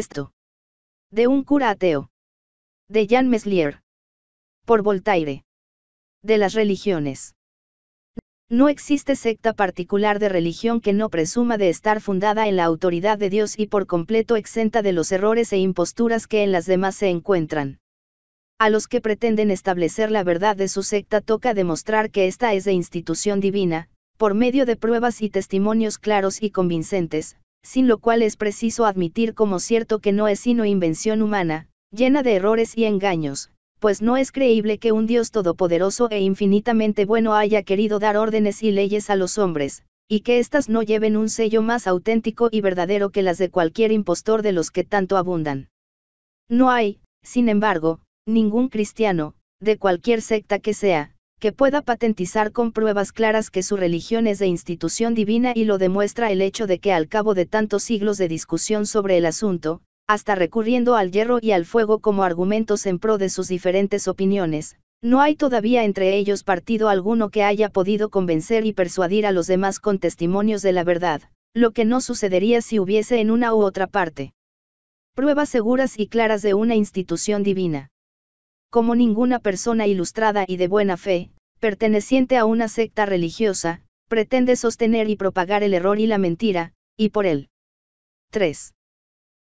Texto. De un cura ateo. De Jean Meslier. Por Voltaire. De las religiones. No existe secta particular de religión que no presuma de estar fundada en la autoridad de Dios y por completo exenta de los errores e imposturas que en las demás se encuentran. A los que pretenden establecer la verdad de su secta toca demostrar que ésta es de institución divina, por medio de pruebas y testimonios claros y convincentes, sin lo cual es preciso admitir como cierto que no es sino invención humana, llena de errores y engaños, pues no es creíble que un Dios todopoderoso e infinitamente bueno haya querido dar órdenes y leyes a los hombres, y que éstas no lleven un sello más auténtico y verdadero que las de cualquier impostor de los que tanto abundan. No hay, sin embargo, ningún cristiano, de cualquier secta que sea, que pueda patentizar con pruebas claras que su religión es de institución divina y lo demuestra el hecho de que al cabo de tantos siglos de discusión sobre el asunto, hasta recurriendo al hierro y al fuego como argumentos en pro de sus diferentes opiniones, no hay todavía entre ellos partido alguno que haya podido convencer y persuadir a los demás con testimonios de la verdad, lo que no sucedería si hubiese en una u otra parte. Pruebas seguras y claras de una institución divina como ninguna persona ilustrada y de buena fe, perteneciente a una secta religiosa, pretende sostener y propagar el error y la mentira, y por él. 3.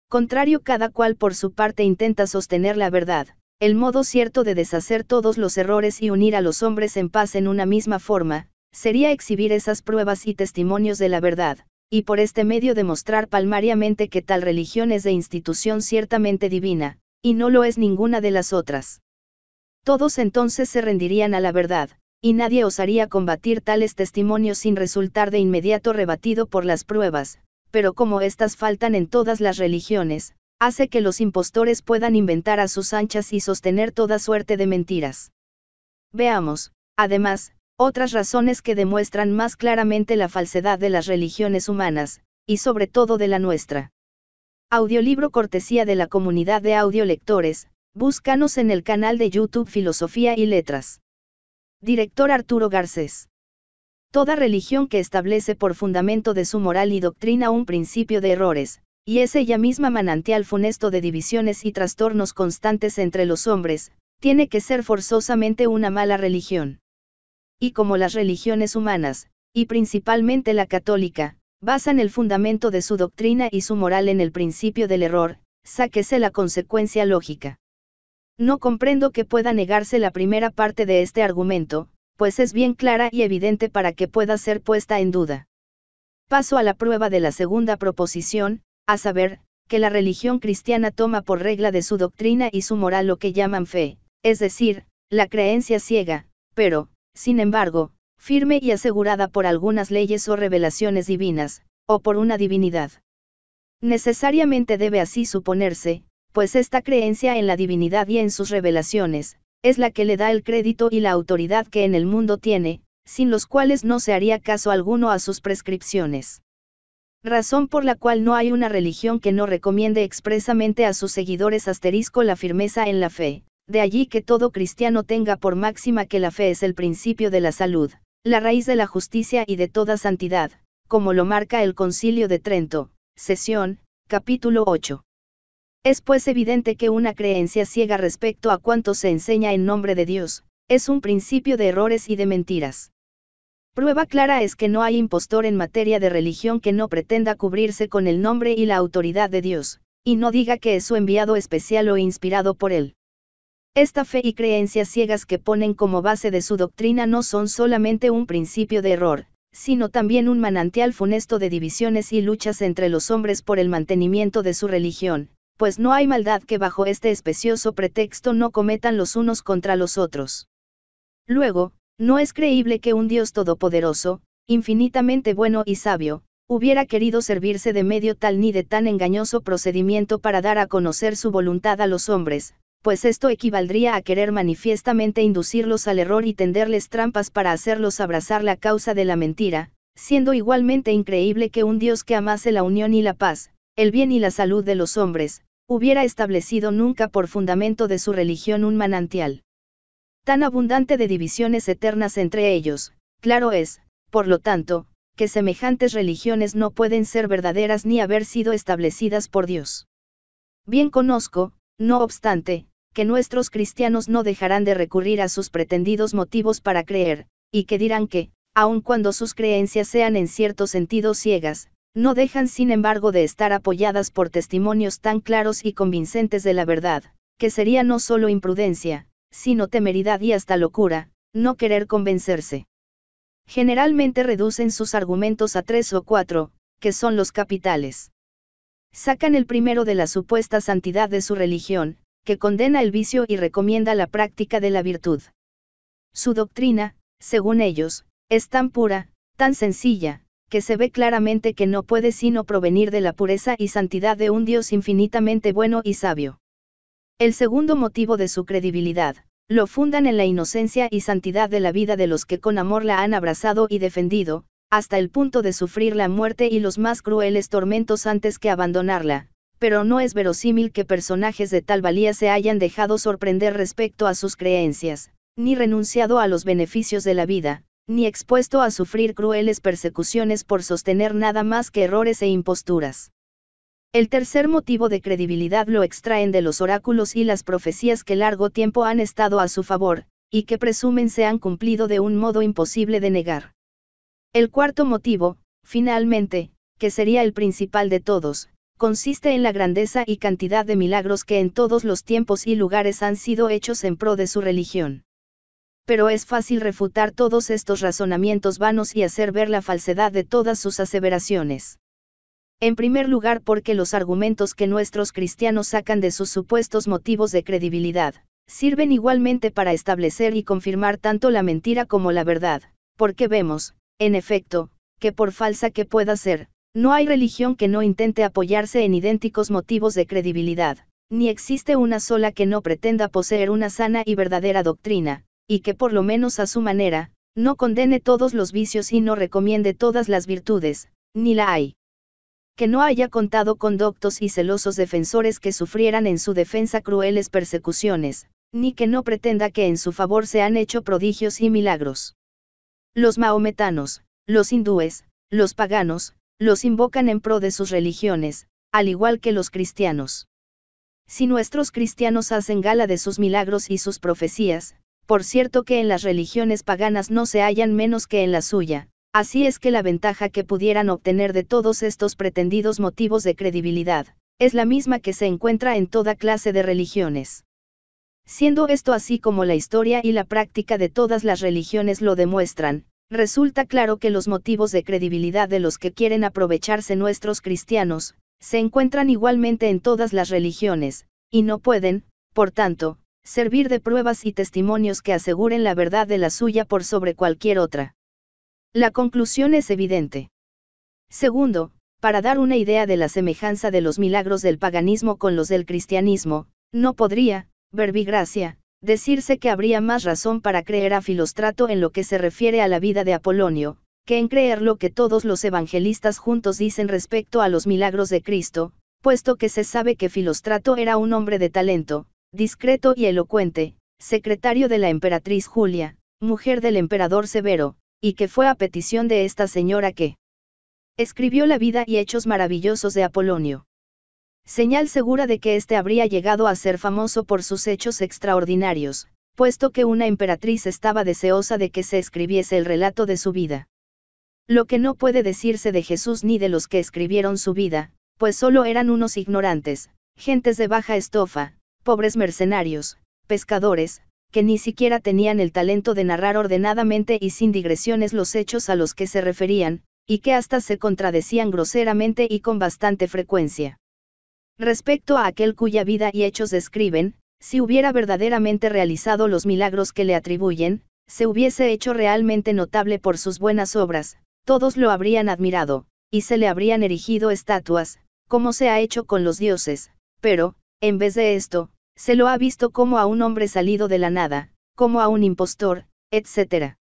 Contrario cada cual por su parte intenta sostener la verdad, el modo cierto de deshacer todos los errores y unir a los hombres en paz en una misma forma, sería exhibir esas pruebas y testimonios de la verdad, y por este medio demostrar palmariamente que tal religión es de institución ciertamente divina, y no lo es ninguna de las otras. Todos entonces se rendirían a la verdad, y nadie osaría combatir tales testimonios sin resultar de inmediato rebatido por las pruebas, pero como éstas faltan en todas las religiones, hace que los impostores puedan inventar a sus anchas y sostener toda suerte de mentiras. Veamos, además, otras razones que demuestran más claramente la falsedad de las religiones humanas, y sobre todo de la nuestra. Audiolibro cortesía de la comunidad de audiolectores, Búscanos en el canal de YouTube Filosofía y Letras. Director Arturo Garcés. Toda religión que establece por fundamento de su moral y doctrina un principio de errores, y es ella misma manantial funesto de divisiones y trastornos constantes entre los hombres, tiene que ser forzosamente una mala religión. Y como las religiones humanas, y principalmente la católica, basan el fundamento de su doctrina y su moral en el principio del error, sáquese la consecuencia lógica. No comprendo que pueda negarse la primera parte de este argumento, pues es bien clara y evidente para que pueda ser puesta en duda. Paso a la prueba de la segunda proposición, a saber, que la religión cristiana toma por regla de su doctrina y su moral lo que llaman fe, es decir, la creencia ciega, pero, sin embargo, firme y asegurada por algunas leyes o revelaciones divinas, o por una divinidad. Necesariamente debe así suponerse, pues esta creencia en la divinidad y en sus revelaciones, es la que le da el crédito y la autoridad que en el mundo tiene, sin los cuales no se haría caso alguno a sus prescripciones. Razón por la cual no hay una religión que no recomiende expresamente a sus seguidores asterisco la firmeza en la fe, de allí que todo cristiano tenga por máxima que la fe es el principio de la salud, la raíz de la justicia y de toda santidad, como lo marca el Concilio de Trento, sesión, capítulo 8. Es pues evidente que una creencia ciega respecto a cuanto se enseña en nombre de Dios, es un principio de errores y de mentiras. Prueba clara es que no hay impostor en materia de religión que no pretenda cubrirse con el nombre y la autoridad de Dios, y no diga que es su enviado especial o inspirado por él. Esta fe y creencias ciegas que ponen como base de su doctrina no son solamente un principio de error, sino también un manantial funesto de divisiones y luchas entre los hombres por el mantenimiento de su religión, pues no hay maldad que bajo este especioso pretexto no cometan los unos contra los otros. Luego, no es creíble que un Dios todopoderoso, infinitamente bueno y sabio, hubiera querido servirse de medio tal ni de tan engañoso procedimiento para dar a conocer su voluntad a los hombres, pues esto equivaldría a querer manifiestamente inducirlos al error y tenderles trampas para hacerlos abrazar la causa de la mentira, siendo igualmente increíble que un Dios que amase la unión y la paz, el bien y la salud de los hombres, hubiera establecido nunca por fundamento de su religión un manantial tan abundante de divisiones eternas entre ellos, claro es, por lo tanto, que semejantes religiones no pueden ser verdaderas ni haber sido establecidas por Dios. Bien conozco, no obstante, que nuestros cristianos no dejarán de recurrir a sus pretendidos motivos para creer, y que dirán que, aun cuando sus creencias sean en cierto sentido ciegas, no dejan sin embargo de estar apoyadas por testimonios tan claros y convincentes de la verdad, que sería no solo imprudencia, sino temeridad y hasta locura, no querer convencerse. Generalmente reducen sus argumentos a tres o cuatro, que son los capitales. Sacan el primero de la supuesta santidad de su religión, que condena el vicio y recomienda la práctica de la virtud. Su doctrina, según ellos, es tan pura, tan sencilla, que se ve claramente que no puede sino provenir de la pureza y santidad de un Dios infinitamente bueno y sabio. El segundo motivo de su credibilidad, lo fundan en la inocencia y santidad de la vida de los que con amor la han abrazado y defendido, hasta el punto de sufrir la muerte y los más crueles tormentos antes que abandonarla, pero no es verosímil que personajes de tal valía se hayan dejado sorprender respecto a sus creencias, ni renunciado a los beneficios de la vida, ni expuesto a sufrir crueles persecuciones por sostener nada más que errores e imposturas. El tercer motivo de credibilidad lo extraen de los oráculos y las profecías que largo tiempo han estado a su favor, y que presumen se han cumplido de un modo imposible de negar. El cuarto motivo, finalmente, que sería el principal de todos, consiste en la grandeza y cantidad de milagros que en todos los tiempos y lugares han sido hechos en pro de su religión pero es fácil refutar todos estos razonamientos vanos y hacer ver la falsedad de todas sus aseveraciones. En primer lugar porque los argumentos que nuestros cristianos sacan de sus supuestos motivos de credibilidad, sirven igualmente para establecer y confirmar tanto la mentira como la verdad, porque vemos, en efecto, que por falsa que pueda ser, no hay religión que no intente apoyarse en idénticos motivos de credibilidad, ni existe una sola que no pretenda poseer una sana y verdadera doctrina, y que por lo menos a su manera, no condene todos los vicios y no recomiende todas las virtudes, ni la hay. Que no haya contado con doctos y celosos defensores que sufrieran en su defensa crueles persecuciones, ni que no pretenda que en su favor se han hecho prodigios y milagros. Los maometanos, los hindúes, los paganos, los invocan en pro de sus religiones, al igual que los cristianos. Si nuestros cristianos hacen gala de sus milagros y sus profecías, por cierto que en las religiones paganas no se hallan menos que en la suya, así es que la ventaja que pudieran obtener de todos estos pretendidos motivos de credibilidad, es la misma que se encuentra en toda clase de religiones. Siendo esto así como la historia y la práctica de todas las religiones lo demuestran, resulta claro que los motivos de credibilidad de los que quieren aprovecharse nuestros cristianos, se encuentran igualmente en todas las religiones, y no pueden, por tanto, servir de pruebas y testimonios que aseguren la verdad de la suya por sobre cualquier otra. La conclusión es evidente. Segundo, para dar una idea de la semejanza de los milagros del paganismo con los del cristianismo, no podría, verbigracia, decirse que habría más razón para creer a Filostrato en lo que se refiere a la vida de Apolonio, que en creer lo que todos los evangelistas juntos dicen respecto a los milagros de Cristo, puesto que se sabe que Filostrato era un hombre de talento, discreto y elocuente, secretario de la emperatriz Julia, mujer del emperador Severo, y que fue a petición de esta señora que escribió la vida y hechos maravillosos de Apolonio. Señal segura de que éste habría llegado a ser famoso por sus hechos extraordinarios, puesto que una emperatriz estaba deseosa de que se escribiese el relato de su vida. Lo que no puede decirse de Jesús ni de los que escribieron su vida, pues solo eran unos ignorantes, gentes de baja estofa, pobres mercenarios, pescadores, que ni siquiera tenían el talento de narrar ordenadamente y sin digresiones los hechos a los que se referían, y que hasta se contradecían groseramente y con bastante frecuencia. Respecto a aquel cuya vida y hechos describen, si hubiera verdaderamente realizado los milagros que le atribuyen, se hubiese hecho realmente notable por sus buenas obras, todos lo habrían admirado, y se le habrían erigido estatuas, como se ha hecho con los dioses, pero, en vez de esto, se lo ha visto como a un hombre salido de la nada, como a un impostor, etc.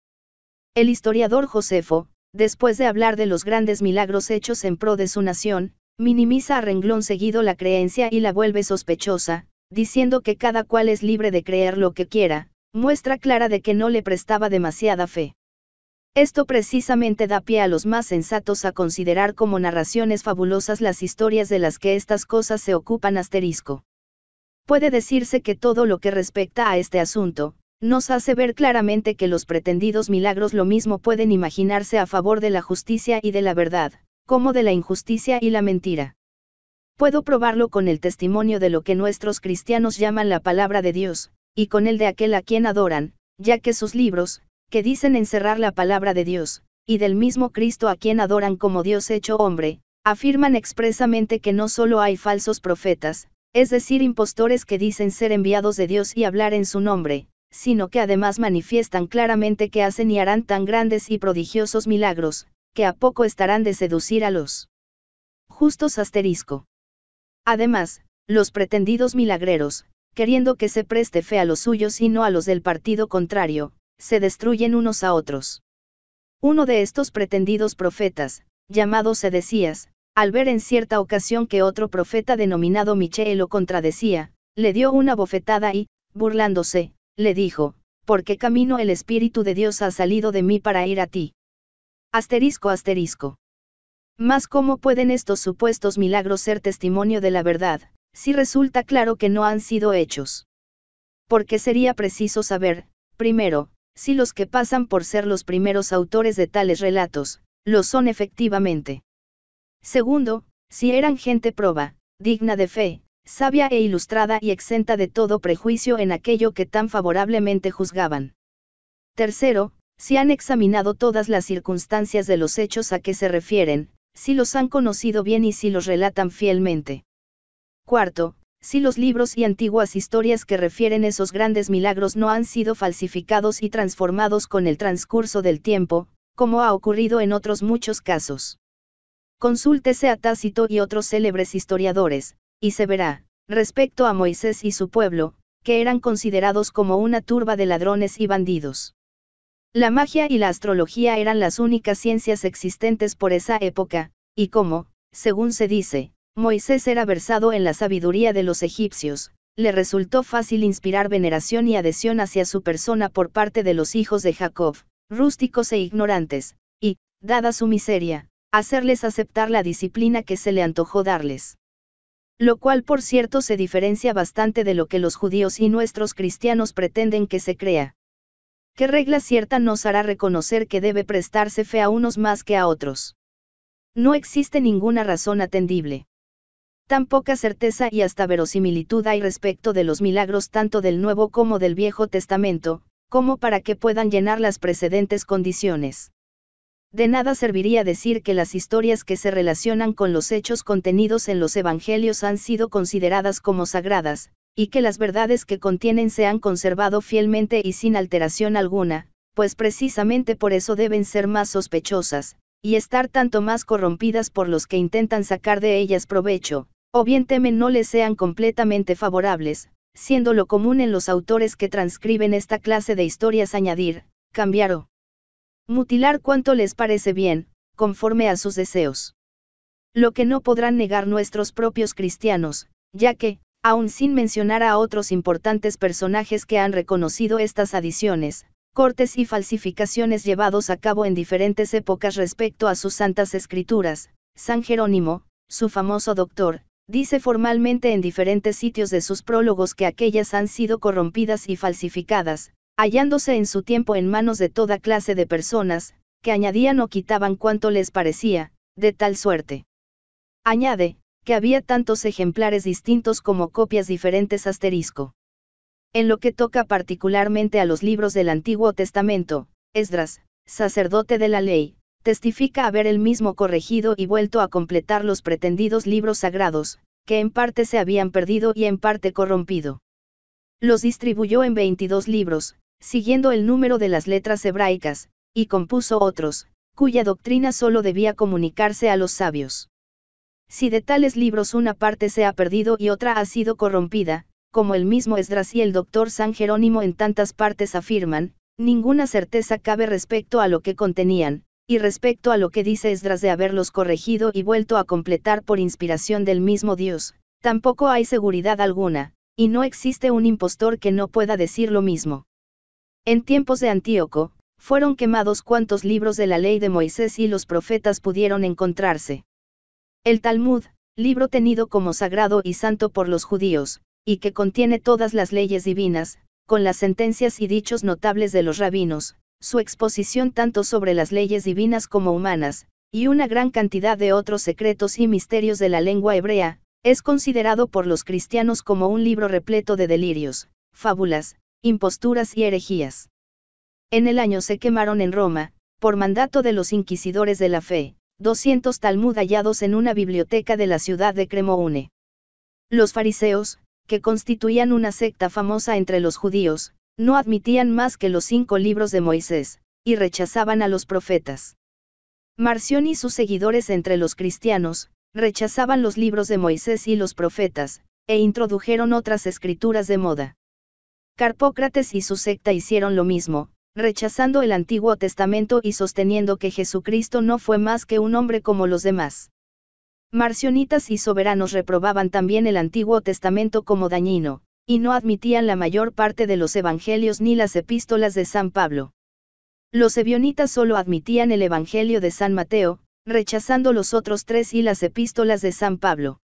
El historiador Josefo, después de hablar de los grandes milagros hechos en pro de su nación, minimiza a renglón seguido la creencia y la vuelve sospechosa, diciendo que cada cual es libre de creer lo que quiera, muestra clara de que no le prestaba demasiada fe. Esto precisamente da pie a los más sensatos a considerar como narraciones fabulosas las historias de las que estas cosas se ocupan asterisco puede decirse que todo lo que respecta a este asunto, nos hace ver claramente que los pretendidos milagros lo mismo pueden imaginarse a favor de la justicia y de la verdad, como de la injusticia y la mentira. Puedo probarlo con el testimonio de lo que nuestros cristianos llaman la palabra de Dios, y con el de aquel a quien adoran, ya que sus libros, que dicen encerrar la palabra de Dios, y del mismo Cristo a quien adoran como Dios hecho hombre, afirman expresamente que no solo hay falsos profetas, es decir, impostores que dicen ser enviados de Dios y hablar en su nombre, sino que además manifiestan claramente que hacen y harán tan grandes y prodigiosos milagros, que a poco estarán de seducir a los justos asterisco. Además, los pretendidos milagreros, queriendo que se preste fe a los suyos y no a los del partido contrario, se destruyen unos a otros. Uno de estos pretendidos profetas, llamado Sedecías, al ver en cierta ocasión que otro profeta denominado Michel lo contradecía, le dio una bofetada y, burlándose, le dijo, ¿por qué camino el Espíritu de Dios ha salido de mí para ir a ti. Asterisco asterisco. Mas cómo pueden estos supuestos milagros ser testimonio de la verdad, si resulta claro que no han sido hechos. Porque sería preciso saber, primero, si los que pasan por ser los primeros autores de tales relatos, lo son efectivamente. Segundo, si eran gente proba, digna de fe, sabia e ilustrada y exenta de todo prejuicio en aquello que tan favorablemente juzgaban. Tercero, si han examinado todas las circunstancias de los hechos a que se refieren, si los han conocido bien y si los relatan fielmente. Cuarto, si los libros y antiguas historias que refieren esos grandes milagros no han sido falsificados y transformados con el transcurso del tiempo, como ha ocurrido en otros muchos casos. Consúltese a Tácito y otros célebres historiadores, y se verá, respecto a Moisés y su pueblo, que eran considerados como una turba de ladrones y bandidos. La magia y la astrología eran las únicas ciencias existentes por esa época, y como, según se dice, Moisés era versado en la sabiduría de los egipcios, le resultó fácil inspirar veneración y adhesión hacia su persona por parte de los hijos de Jacob, rústicos e ignorantes, y, dada su miseria, hacerles aceptar la disciplina que se le antojó darles. Lo cual por cierto se diferencia bastante de lo que los judíos y nuestros cristianos pretenden que se crea. ¿Qué regla cierta nos hará reconocer que debe prestarse fe a unos más que a otros? No existe ninguna razón atendible. Tan poca certeza y hasta verosimilitud hay respecto de los milagros tanto del Nuevo como del Viejo Testamento, como para que puedan llenar las precedentes condiciones. De nada serviría decir que las historias que se relacionan con los hechos contenidos en los evangelios han sido consideradas como sagradas, y que las verdades que contienen se han conservado fielmente y sin alteración alguna, pues precisamente por eso deben ser más sospechosas, y estar tanto más corrompidas por los que intentan sacar de ellas provecho, o bien temen no les sean completamente favorables, siendo lo común en los autores que transcriben esta clase de historias añadir, cambiar o Mutilar cuanto les parece bien, conforme a sus deseos. Lo que no podrán negar nuestros propios cristianos, ya que, aun sin mencionar a otros importantes personajes que han reconocido estas adiciones, cortes y falsificaciones llevados a cabo en diferentes épocas respecto a sus santas escrituras, San Jerónimo, su famoso doctor, dice formalmente en diferentes sitios de sus prólogos que aquellas han sido corrompidas y falsificadas, hallándose en su tiempo en manos de toda clase de personas, que añadían o quitaban cuanto les parecía, de tal suerte. Añade, que había tantos ejemplares distintos como copias diferentes asterisco. En lo que toca particularmente a los libros del Antiguo Testamento, Esdras, sacerdote de la ley, testifica haber él mismo corregido y vuelto a completar los pretendidos libros sagrados, que en parte se habían perdido y en parte corrompido. Los distribuyó en 22 libros, siguiendo el número de las letras hebraicas, y compuso otros, cuya doctrina solo debía comunicarse a los sabios. Si de tales libros una parte se ha perdido y otra ha sido corrompida, como el mismo Esdras y el doctor San Jerónimo en tantas partes afirman, ninguna certeza cabe respecto a lo que contenían, y respecto a lo que dice Esdras de haberlos corregido y vuelto a completar por inspiración del mismo Dios, tampoco hay seguridad alguna, y no existe un impostor que no pueda decir lo mismo. En tiempos de Antíoco, fueron quemados cuantos libros de la ley de Moisés y los profetas pudieron encontrarse. El Talmud, libro tenido como sagrado y santo por los judíos, y que contiene todas las leyes divinas, con las sentencias y dichos notables de los rabinos, su exposición tanto sobre las leyes divinas como humanas, y una gran cantidad de otros secretos y misterios de la lengua hebrea, es considerado por los cristianos como un libro repleto de delirios, fábulas, imposturas y herejías. En el año se quemaron en Roma, por mandato de los inquisidores de la fe, 200 Talmud hallados en una biblioteca de la ciudad de Cremoune. Los fariseos, que constituían una secta famosa entre los judíos, no admitían más que los cinco libros de Moisés, y rechazaban a los profetas. Marción y sus seguidores entre los cristianos, rechazaban los libros de Moisés y los profetas, e introdujeron otras escrituras de moda. Carpócrates y su secta hicieron lo mismo, rechazando el Antiguo Testamento y sosteniendo que Jesucristo no fue más que un hombre como los demás. Marcionitas y soberanos reprobaban también el Antiguo Testamento como dañino, y no admitían la mayor parte de los evangelios ni las epístolas de San Pablo. Los evionitas solo admitían el Evangelio de San Mateo, rechazando los otros tres y las epístolas de San Pablo.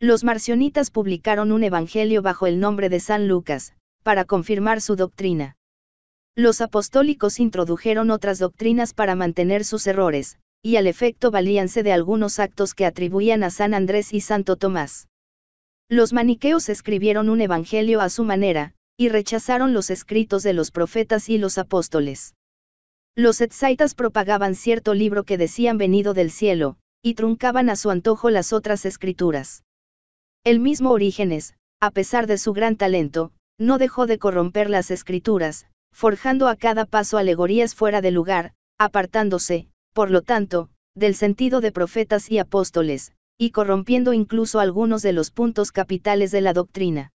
Los marcionitas publicaron un evangelio bajo el nombre de San Lucas, para confirmar su doctrina. Los apostólicos introdujeron otras doctrinas para mantener sus errores, y al efecto valíanse de algunos actos que atribuían a San Andrés y Santo Tomás. Los maniqueos escribieron un evangelio a su manera, y rechazaron los escritos de los profetas y los apóstoles. Los etzaitas propagaban cierto libro que decían venido del cielo, y truncaban a su antojo las otras escrituras. El mismo Orígenes, a pesar de su gran talento, no dejó de corromper las escrituras, forjando a cada paso alegorías fuera de lugar, apartándose, por lo tanto, del sentido de profetas y apóstoles, y corrompiendo incluso algunos de los puntos capitales de la doctrina.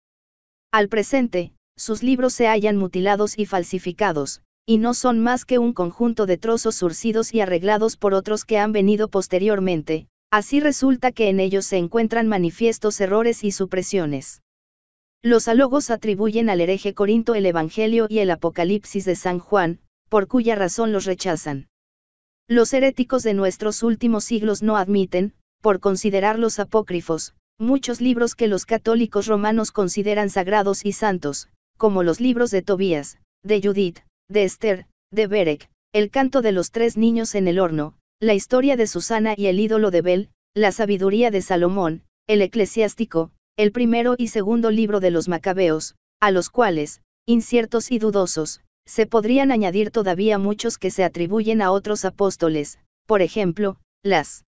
Al presente, sus libros se hallan mutilados y falsificados, y no son más que un conjunto de trozos surcidos y arreglados por otros que han venido posteriormente, así resulta que en ellos se encuentran manifiestos errores y supresiones. Los halogos atribuyen al hereje Corinto el Evangelio y el Apocalipsis de San Juan, por cuya razón los rechazan. Los heréticos de nuestros últimos siglos no admiten, por considerarlos apócrifos, muchos libros que los católicos romanos consideran sagrados y santos, como los libros de Tobías, de Judith, de Esther, de Berek, el canto de los tres niños en el horno, la historia de Susana y el ídolo de Bel, la sabiduría de Salomón, el eclesiástico, el primero y segundo libro de los Macabeos, a los cuales, inciertos y dudosos, se podrían añadir todavía muchos que se atribuyen a otros apóstoles, por ejemplo, las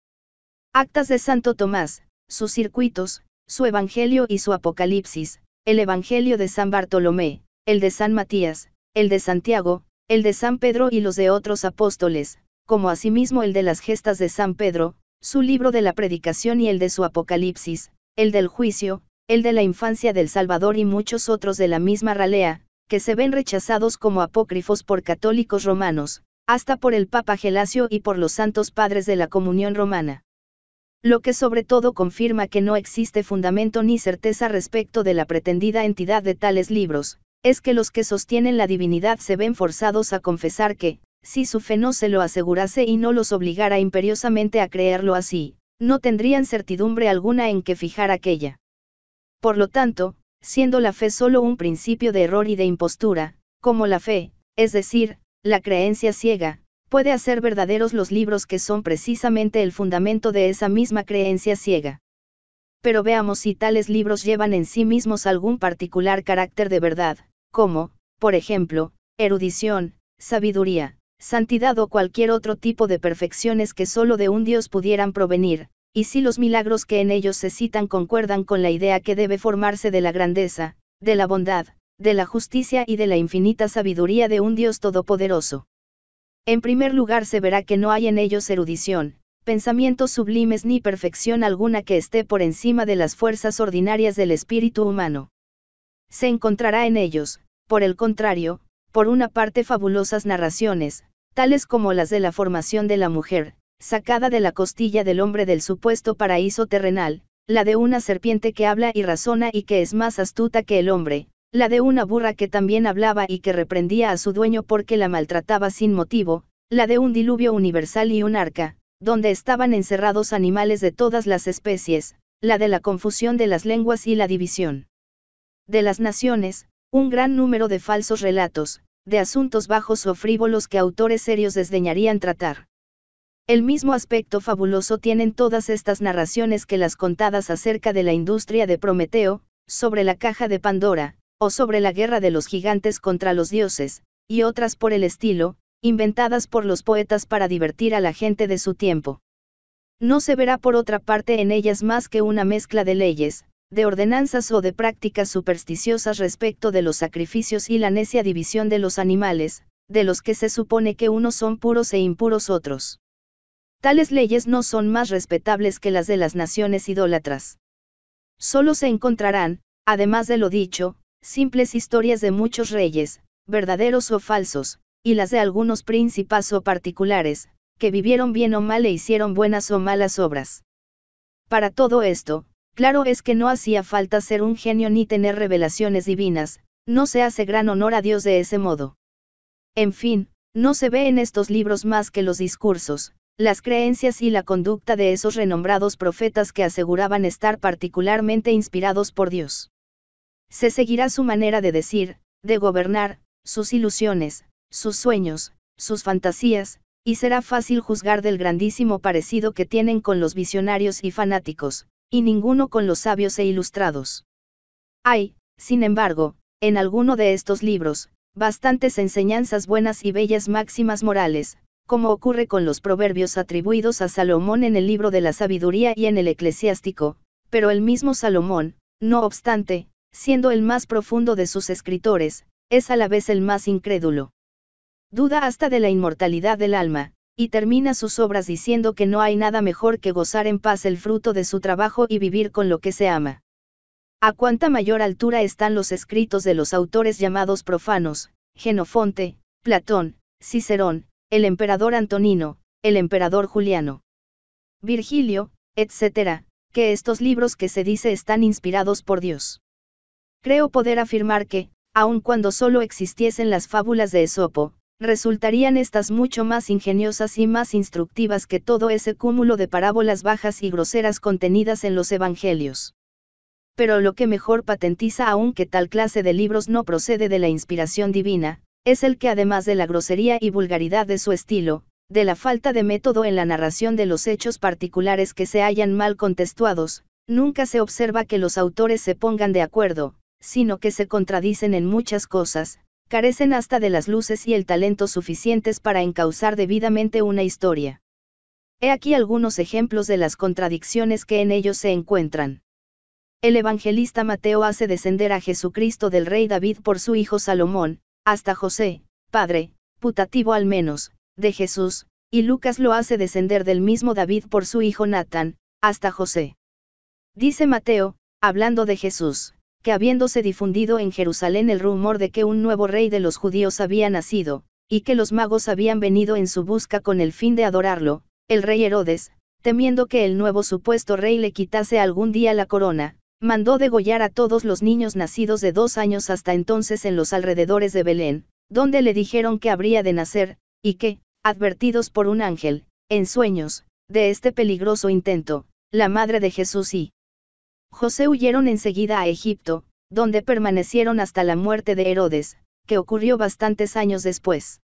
actas de Santo Tomás, sus circuitos, su Evangelio y su Apocalipsis, el Evangelio de San Bartolomé, el de San Matías, el de Santiago, el de San Pedro y los de otros apóstoles, como asimismo el de las gestas de San Pedro, su libro de la predicación y el de su Apocalipsis, el del juicio, el de la infancia del Salvador y muchos otros de la misma ralea, que se ven rechazados como apócrifos por católicos romanos, hasta por el Papa Gelasio y por los santos padres de la comunión romana. Lo que sobre todo confirma que no existe fundamento ni certeza respecto de la pretendida entidad de tales libros, es que los que sostienen la divinidad se ven forzados a confesar que, si su fe no se lo asegurase y no los obligara imperiosamente a creerlo así, no tendrían certidumbre alguna en que fijar aquella. Por lo tanto, siendo la fe solo un principio de error y de impostura, como la fe, es decir, la creencia ciega, puede hacer verdaderos los libros que son precisamente el fundamento de esa misma creencia ciega. Pero veamos si tales libros llevan en sí mismos algún particular carácter de verdad, como, por ejemplo, erudición, sabiduría, santidad o cualquier otro tipo de perfecciones que solo de un Dios pudieran provenir, y si los milagros que en ellos se citan concuerdan con la idea que debe formarse de la grandeza, de la bondad, de la justicia y de la infinita sabiduría de un Dios todopoderoso. En primer lugar se verá que no hay en ellos erudición, pensamientos sublimes ni perfección alguna que esté por encima de las fuerzas ordinarias del espíritu humano. Se encontrará en ellos, por el contrario, por una parte fabulosas narraciones, tales como las de la formación de la mujer, sacada de la costilla del hombre del supuesto paraíso terrenal, la de una serpiente que habla y razona y que es más astuta que el hombre, la de una burra que también hablaba y que reprendía a su dueño porque la maltrataba sin motivo, la de un diluvio universal y un arca, donde estaban encerrados animales de todas las especies, la de la confusión de las lenguas y la división de las naciones, un gran número de falsos relatos, de asuntos bajos o frívolos que autores serios desdeñarían tratar. El mismo aspecto fabuloso tienen todas estas narraciones que las contadas acerca de la industria de Prometeo, sobre la caja de Pandora, o sobre la guerra de los gigantes contra los dioses, y otras por el estilo, inventadas por los poetas para divertir a la gente de su tiempo. No se verá por otra parte en ellas más que una mezcla de leyes, de ordenanzas o de prácticas supersticiosas respecto de los sacrificios y la necia división de los animales, de los que se supone que unos son puros e impuros otros. Tales leyes no son más respetables que las de las naciones idólatras. Solo se encontrarán, además de lo dicho, simples historias de muchos reyes, verdaderos o falsos, y las de algunos príncipes o particulares, que vivieron bien o mal e hicieron buenas o malas obras. Para todo esto, Claro es que no hacía falta ser un genio ni tener revelaciones divinas, no se hace gran honor a Dios de ese modo. En fin, no se ve en estos libros más que los discursos, las creencias y la conducta de esos renombrados profetas que aseguraban estar particularmente inspirados por Dios. Se seguirá su manera de decir, de gobernar, sus ilusiones, sus sueños, sus fantasías, y será fácil juzgar del grandísimo parecido que tienen con los visionarios y fanáticos, y ninguno con los sabios e ilustrados. Hay, sin embargo, en alguno de estos libros, bastantes enseñanzas buenas y bellas máximas morales, como ocurre con los proverbios atribuidos a Salomón en el libro de la sabiduría y en el eclesiástico, pero el mismo Salomón, no obstante, siendo el más profundo de sus escritores, es a la vez el más incrédulo. Duda hasta de la inmortalidad del alma, y termina sus obras diciendo que no hay nada mejor que gozar en paz el fruto de su trabajo y vivir con lo que se ama. A cuánta mayor altura están los escritos de los autores llamados profanos, Genofonte, Platón, Cicerón, el emperador Antonino, el emperador Juliano, Virgilio, etc., que estos libros que se dice están inspirados por Dios. Creo poder afirmar que, aun cuando solo existiesen las fábulas de Esopo, resultarían estas mucho más ingeniosas y más instructivas que todo ese cúmulo de parábolas bajas y groseras contenidas en los Evangelios. Pero lo que mejor patentiza aún que tal clase de libros no procede de la inspiración divina, es el que además de la grosería y vulgaridad de su estilo, de la falta de método en la narración de los hechos particulares que se hayan mal contestuados, nunca se observa que los autores se pongan de acuerdo, sino que se contradicen en muchas cosas, carecen hasta de las luces y el talento suficientes para encauzar debidamente una historia. He aquí algunos ejemplos de las contradicciones que en ellos se encuentran. El evangelista Mateo hace descender a Jesucristo del rey David por su hijo Salomón, hasta José, padre, putativo al menos, de Jesús, y Lucas lo hace descender del mismo David por su hijo Natán, hasta José. Dice Mateo, hablando de Jesús que habiéndose difundido en Jerusalén el rumor de que un nuevo rey de los judíos había nacido, y que los magos habían venido en su busca con el fin de adorarlo, el rey Herodes, temiendo que el nuevo supuesto rey le quitase algún día la corona, mandó degollar a todos los niños nacidos de dos años hasta entonces en los alrededores de Belén, donde le dijeron que habría de nacer, y que, advertidos por un ángel, en sueños, de este peligroso intento, la madre de Jesús y, José huyeron enseguida a Egipto, donde permanecieron hasta la muerte de Herodes, que ocurrió bastantes años después.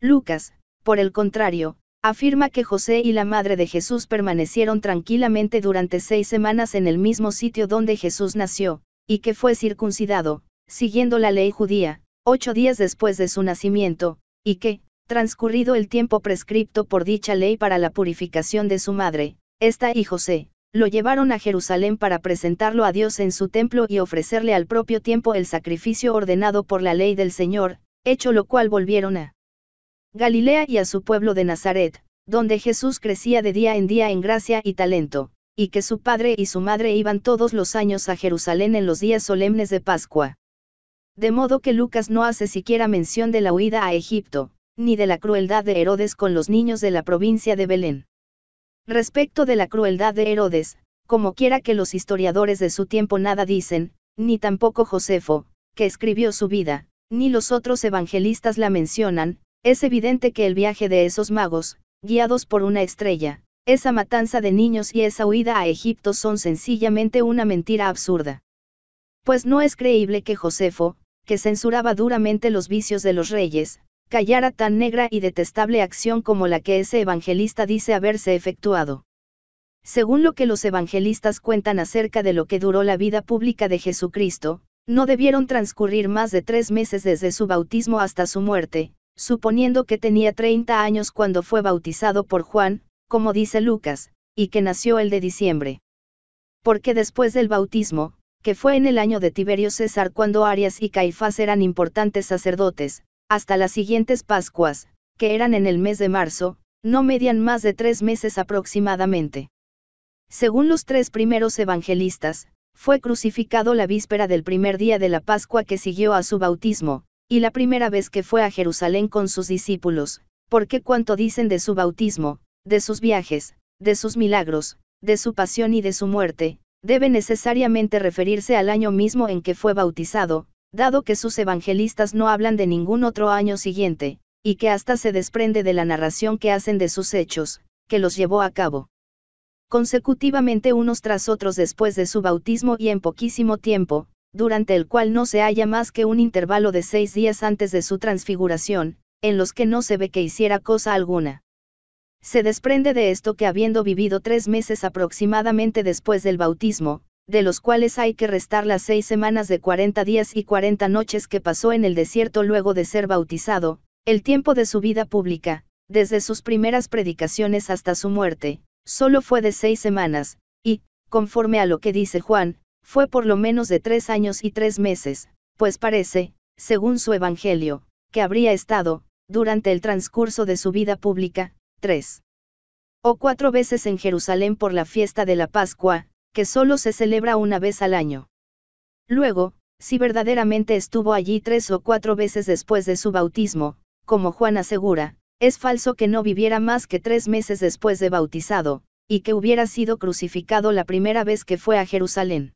Lucas, por el contrario, afirma que José y la madre de Jesús permanecieron tranquilamente durante seis semanas en el mismo sitio donde Jesús nació, y que fue circuncidado, siguiendo la ley judía, ocho días después de su nacimiento, y que, transcurrido el tiempo prescripto por dicha ley para la purificación de su madre, esta y José, lo llevaron a Jerusalén para presentarlo a Dios en su templo y ofrecerle al propio tiempo el sacrificio ordenado por la ley del Señor, hecho lo cual volvieron a Galilea y a su pueblo de Nazaret, donde Jesús crecía de día en día en gracia y talento, y que su padre y su madre iban todos los años a Jerusalén en los días solemnes de Pascua. De modo que Lucas no hace siquiera mención de la huida a Egipto, ni de la crueldad de Herodes con los niños de la provincia de Belén. Respecto de la crueldad de Herodes, como quiera que los historiadores de su tiempo nada dicen, ni tampoco Josefo, que escribió su vida, ni los otros evangelistas la mencionan, es evidente que el viaje de esos magos, guiados por una estrella, esa matanza de niños y esa huida a Egipto son sencillamente una mentira absurda. Pues no es creíble que Josefo, que censuraba duramente los vicios de los reyes, callara tan negra y detestable acción como la que ese evangelista dice haberse efectuado. Según lo que los evangelistas cuentan acerca de lo que duró la vida pública de Jesucristo, no debieron transcurrir más de tres meses desde su bautismo hasta su muerte, suponiendo que tenía 30 años cuando fue bautizado por Juan, como dice Lucas, y que nació el de diciembre. Porque después del bautismo, que fue en el año de Tiberio César cuando Arias y Caifás eran importantes sacerdotes, hasta las siguientes Pascuas, que eran en el mes de marzo, no median más de tres meses aproximadamente. Según los tres primeros evangelistas, fue crucificado la víspera del primer día de la Pascua que siguió a su bautismo, y la primera vez que fue a Jerusalén con sus discípulos, porque cuanto dicen de su bautismo, de sus viajes, de sus milagros, de su pasión y de su muerte, debe necesariamente referirse al año mismo en que fue bautizado, dado que sus evangelistas no hablan de ningún otro año siguiente, y que hasta se desprende de la narración que hacen de sus hechos, que los llevó a cabo. Consecutivamente unos tras otros después de su bautismo y en poquísimo tiempo, durante el cual no se halla más que un intervalo de seis días antes de su transfiguración, en los que no se ve que hiciera cosa alguna. Se desprende de esto que habiendo vivido tres meses aproximadamente después del bautismo, de los cuales hay que restar las seis semanas de 40 días y 40 noches que pasó en el desierto luego de ser bautizado, el tiempo de su vida pública, desde sus primeras predicaciones hasta su muerte, solo fue de seis semanas, y, conforme a lo que dice Juan, fue por lo menos de tres años y tres meses, pues parece, según su Evangelio, que habría estado, durante el transcurso de su vida pública, tres o cuatro veces en Jerusalén por la fiesta de la Pascua, que solo se celebra una vez al año. Luego, si verdaderamente estuvo allí tres o cuatro veces después de su bautismo, como Juan asegura, es falso que no viviera más que tres meses después de bautizado, y que hubiera sido crucificado la primera vez que fue a Jerusalén.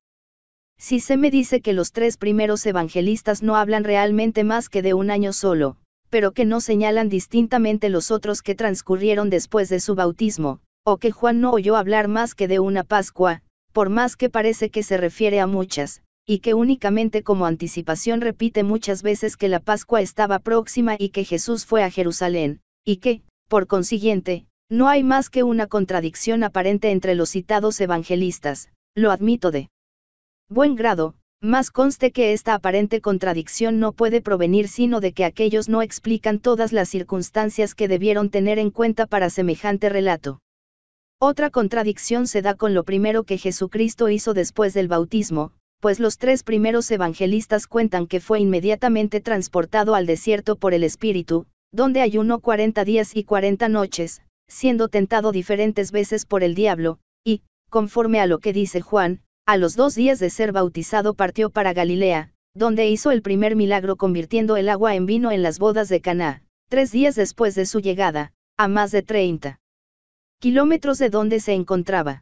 Si se me dice que los tres primeros evangelistas no hablan realmente más que de un año solo, pero que no señalan distintamente los otros que transcurrieron después de su bautismo, o que Juan no oyó hablar más que de una Pascua, por más que parece que se refiere a muchas, y que únicamente como anticipación repite muchas veces que la Pascua estaba próxima y que Jesús fue a Jerusalén, y que, por consiguiente, no hay más que una contradicción aparente entre los citados evangelistas, lo admito de buen grado, más conste que esta aparente contradicción no puede provenir sino de que aquellos no explican todas las circunstancias que debieron tener en cuenta para semejante relato. Otra contradicción se da con lo primero que Jesucristo hizo después del bautismo, pues los tres primeros evangelistas cuentan que fue inmediatamente transportado al desierto por el Espíritu, donde ayunó 40 días y 40 noches, siendo tentado diferentes veces por el diablo, y, conforme a lo que dice Juan, a los dos días de ser bautizado partió para Galilea, donde hizo el primer milagro convirtiendo el agua en vino en las bodas de Caná, tres días después de su llegada, a más de 30 kilómetros de donde se encontraba.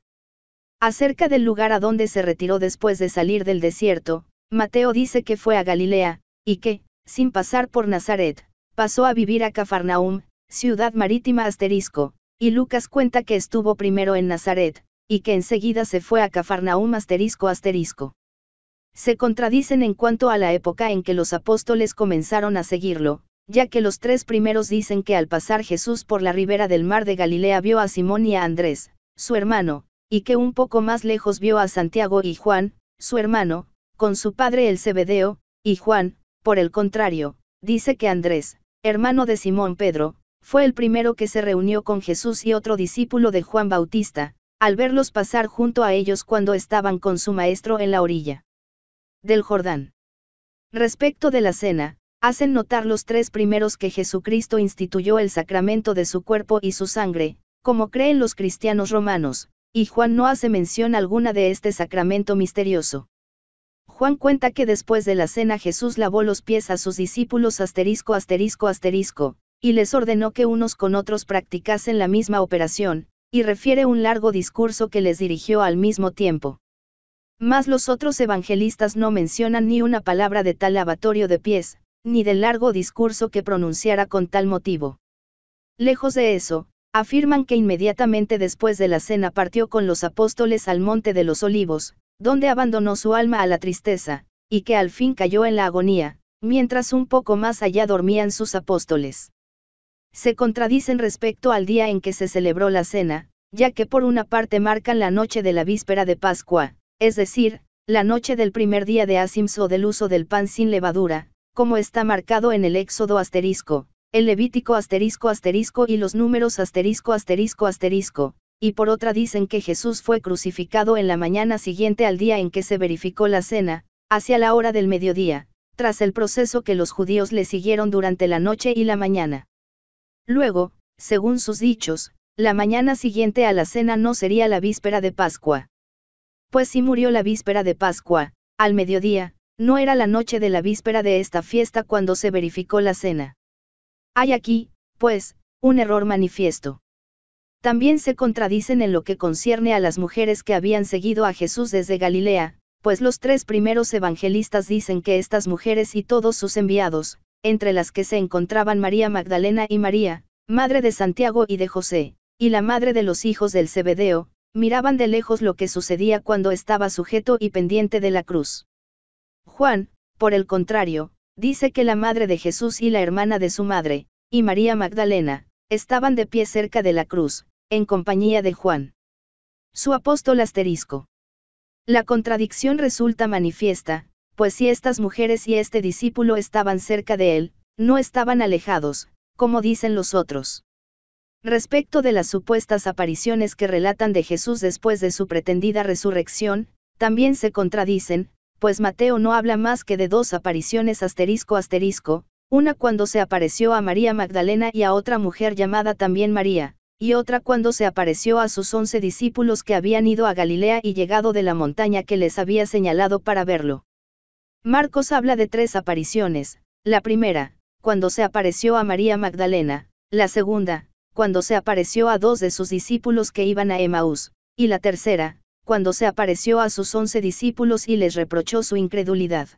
Acerca del lugar a donde se retiró después de salir del desierto, Mateo dice que fue a Galilea, y que, sin pasar por Nazaret, pasó a vivir a Cafarnaum, ciudad marítima asterisco, y Lucas cuenta que estuvo primero en Nazaret, y que enseguida se fue a Cafarnaum asterisco asterisco. Se contradicen en cuanto a la época en que los apóstoles comenzaron a seguirlo, ya que los tres primeros dicen que al pasar Jesús por la ribera del mar de Galilea vio a Simón y a Andrés, su hermano, y que un poco más lejos vio a Santiago y Juan, su hermano, con su padre el Cebedeo, y Juan, por el contrario, dice que Andrés, hermano de Simón Pedro, fue el primero que se reunió con Jesús y otro discípulo de Juan Bautista, al verlos pasar junto a ellos cuando estaban con su maestro en la orilla del Jordán. Respecto de la cena, hacen notar los tres primeros que Jesucristo instituyó el sacramento de su cuerpo y su sangre, como creen los cristianos romanos, y Juan no hace mención alguna de este sacramento misterioso. Juan cuenta que después de la cena Jesús lavó los pies a sus discípulos asterisco asterisco asterisco, y les ordenó que unos con otros practicasen la misma operación, y refiere un largo discurso que les dirigió al mismo tiempo. Mas los otros evangelistas no mencionan ni una palabra de tal lavatorio de pies, ni del largo discurso que pronunciara con tal motivo. Lejos de eso, afirman que inmediatamente después de la cena partió con los apóstoles al monte de los olivos, donde abandonó su alma a la tristeza, y que al fin cayó en la agonía, mientras un poco más allá dormían sus apóstoles. Se contradicen respecto al día en que se celebró la cena, ya que por una parte marcan la noche de la víspera de Pascua, es decir, la noche del primer día de Asims del uso del pan sin levadura, como está marcado en el Éxodo asterisco, el Levítico asterisco asterisco y los números asterisco asterisco asterisco, y por otra dicen que Jesús fue crucificado en la mañana siguiente al día en que se verificó la cena, hacia la hora del mediodía, tras el proceso que los judíos le siguieron durante la noche y la mañana. Luego, según sus dichos, la mañana siguiente a la cena no sería la víspera de Pascua. Pues si murió la víspera de Pascua, al mediodía, no era la noche de la víspera de esta fiesta cuando se verificó la cena. Hay aquí, pues, un error manifiesto. También se contradicen en lo que concierne a las mujeres que habían seguido a Jesús desde Galilea, pues los tres primeros evangelistas dicen que estas mujeres y todos sus enviados, entre las que se encontraban María Magdalena y María, madre de Santiago y de José, y la madre de los hijos del Zebedeo, miraban de lejos lo que sucedía cuando estaba sujeto y pendiente de la cruz. Juan, por el contrario, dice que la madre de Jesús y la hermana de su madre, y María Magdalena, estaban de pie cerca de la cruz, en compañía de Juan. Su apóstol asterisco. La contradicción resulta manifiesta, pues si estas mujeres y este discípulo estaban cerca de él, no estaban alejados, como dicen los otros. Respecto de las supuestas apariciones que relatan de Jesús después de su pretendida resurrección, también se contradicen, pues Mateo no habla más que de dos apariciones asterisco asterisco, una cuando se apareció a María Magdalena y a otra mujer llamada también María, y otra cuando se apareció a sus once discípulos que habían ido a Galilea y llegado de la montaña que les había señalado para verlo. Marcos habla de tres apariciones, la primera, cuando se apareció a María Magdalena, la segunda, cuando se apareció a dos de sus discípulos que iban a Emaús, y la tercera, cuando se apareció a sus once discípulos y les reprochó su incredulidad.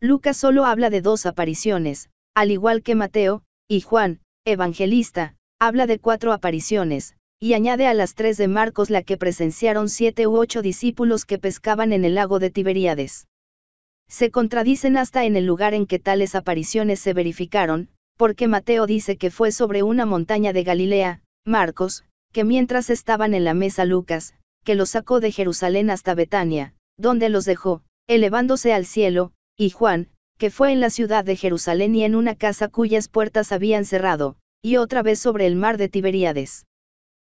Lucas solo habla de dos apariciones, al igual que Mateo, y Juan, evangelista, habla de cuatro apariciones, y añade a las tres de Marcos la que presenciaron siete u ocho discípulos que pescaban en el lago de Tiberíades. Se contradicen hasta en el lugar en que tales apariciones se verificaron, porque Mateo dice que fue sobre una montaña de Galilea, Marcos, que mientras estaban en la mesa Lucas, que los sacó de Jerusalén hasta Betania, donde los dejó, elevándose al cielo, y Juan, que fue en la ciudad de Jerusalén y en una casa cuyas puertas habían cerrado, y otra vez sobre el mar de Tiberíades.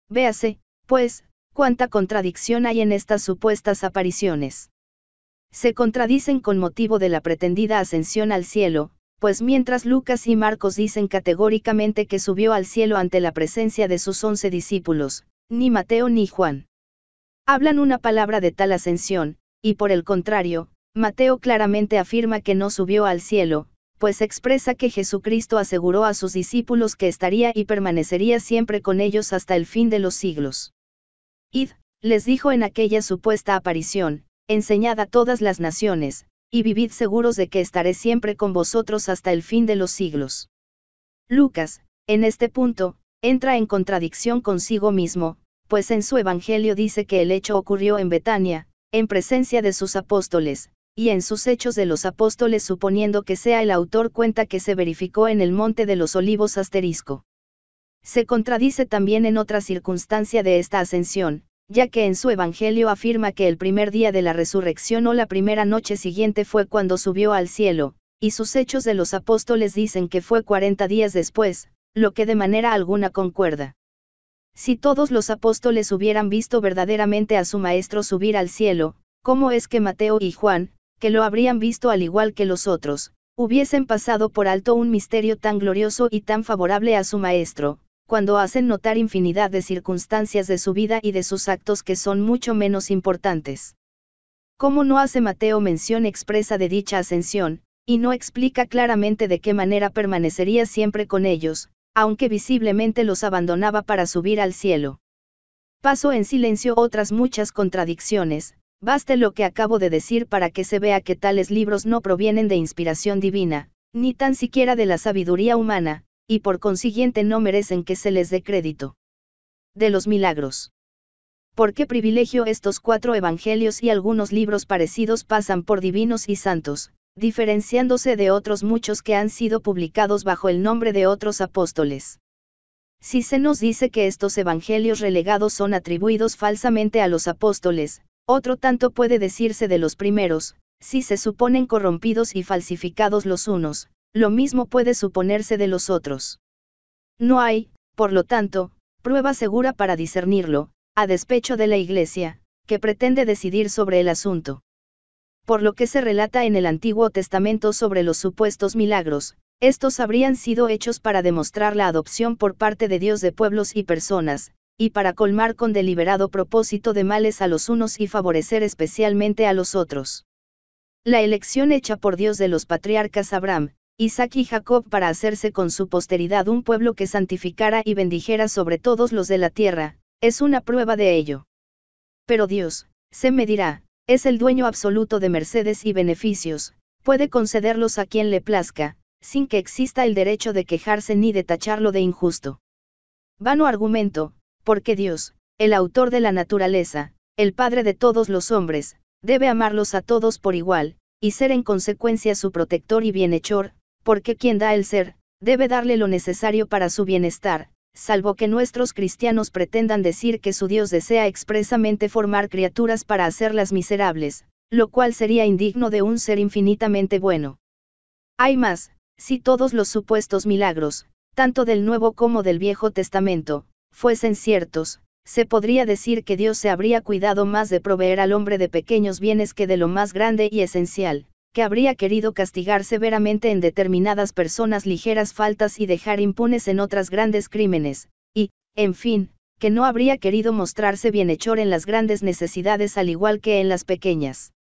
Véase, pues, cuánta contradicción hay en estas supuestas apariciones. Se contradicen con motivo de la pretendida ascensión al cielo, pues mientras Lucas y Marcos dicen categóricamente que subió al cielo ante la presencia de sus once discípulos, ni Mateo ni Juan hablan una palabra de tal ascensión, y por el contrario, Mateo claramente afirma que no subió al cielo, pues expresa que Jesucristo aseguró a sus discípulos que estaría y permanecería siempre con ellos hasta el fin de los siglos. Id, les dijo en aquella supuesta aparición, enseñad a todas las naciones, y vivid seguros de que estaré siempre con vosotros hasta el fin de los siglos. Lucas, en este punto, entra en contradicción consigo mismo, pues en su Evangelio dice que el hecho ocurrió en Betania, en presencia de sus apóstoles, y en sus hechos de los apóstoles suponiendo que sea el autor cuenta que se verificó en el Monte de los Olivos asterisco. Se contradice también en otra circunstancia de esta ascensión, ya que en su Evangelio afirma que el primer día de la resurrección o la primera noche siguiente fue cuando subió al cielo, y sus hechos de los apóstoles dicen que fue 40 días después, lo que de manera alguna concuerda si todos los apóstoles hubieran visto verdaderamente a su Maestro subir al cielo, ¿cómo es que Mateo y Juan, que lo habrían visto al igual que los otros, hubiesen pasado por alto un misterio tan glorioso y tan favorable a su Maestro, cuando hacen notar infinidad de circunstancias de su vida y de sus actos que son mucho menos importantes? ¿Cómo no hace Mateo mención expresa de dicha ascensión, y no explica claramente de qué manera permanecería siempre con ellos, aunque visiblemente los abandonaba para subir al cielo. Paso en silencio otras muchas contradicciones, baste lo que acabo de decir para que se vea que tales libros no provienen de inspiración divina, ni tan siquiera de la sabiduría humana, y por consiguiente no merecen que se les dé crédito. De los milagros. ¿Por qué privilegio estos cuatro evangelios y algunos libros parecidos pasan por divinos y santos, diferenciándose de otros muchos que han sido publicados bajo el nombre de otros apóstoles. Si se nos dice que estos evangelios relegados son atribuidos falsamente a los apóstoles, otro tanto puede decirse de los primeros, si se suponen corrompidos y falsificados los unos, lo mismo puede suponerse de los otros. No hay, por lo tanto, prueba segura para discernirlo, a despecho de la Iglesia, que pretende decidir sobre el asunto por lo que se relata en el Antiguo Testamento sobre los supuestos milagros, estos habrían sido hechos para demostrar la adopción por parte de Dios de pueblos y personas, y para colmar con deliberado propósito de males a los unos y favorecer especialmente a los otros. La elección hecha por Dios de los patriarcas Abraham, Isaac y Jacob para hacerse con su posteridad un pueblo que santificara y bendijera sobre todos los de la tierra, es una prueba de ello. Pero Dios, se me dirá. Es el dueño absoluto de mercedes y beneficios, puede concederlos a quien le plazca, sin que exista el derecho de quejarse ni de tacharlo de injusto. Vano argumento, porque Dios, el autor de la naturaleza, el Padre de todos los hombres, debe amarlos a todos por igual, y ser en consecuencia su protector y bienhechor, porque quien da el ser, debe darle lo necesario para su bienestar, salvo que nuestros cristianos pretendan decir que su Dios desea expresamente formar criaturas para hacerlas miserables, lo cual sería indigno de un ser infinitamente bueno. Hay más, si todos los supuestos milagros, tanto del Nuevo como del Viejo Testamento, fuesen ciertos, se podría decir que Dios se habría cuidado más de proveer al hombre de pequeños bienes que de lo más grande y esencial, que habría querido castigar severamente en determinadas personas ligeras faltas y dejar impunes en otras grandes crímenes, y, en fin, que no habría querido mostrarse bienhechor en las grandes necesidades al igual que en las pequeñas.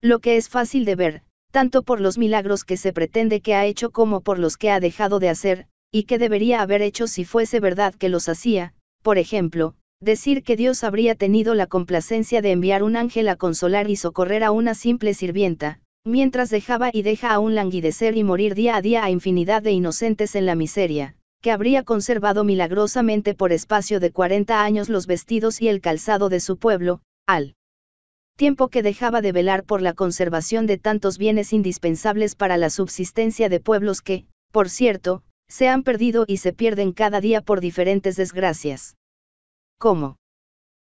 Lo que es fácil de ver, tanto por los milagros que se pretende que ha hecho como por los que ha dejado de hacer, y que debería haber hecho si fuese verdad que los hacía, por ejemplo, decir que Dios habría tenido la complacencia de enviar un ángel a consolar y socorrer a una simple sirvienta, mientras dejaba y deja aún languidecer y morir día a día a infinidad de inocentes en la miseria, que habría conservado milagrosamente por espacio de 40 años los vestidos y el calzado de su pueblo, al tiempo que dejaba de velar por la conservación de tantos bienes indispensables para la subsistencia de pueblos que, por cierto, se han perdido y se pierden cada día por diferentes desgracias. ¿Cómo?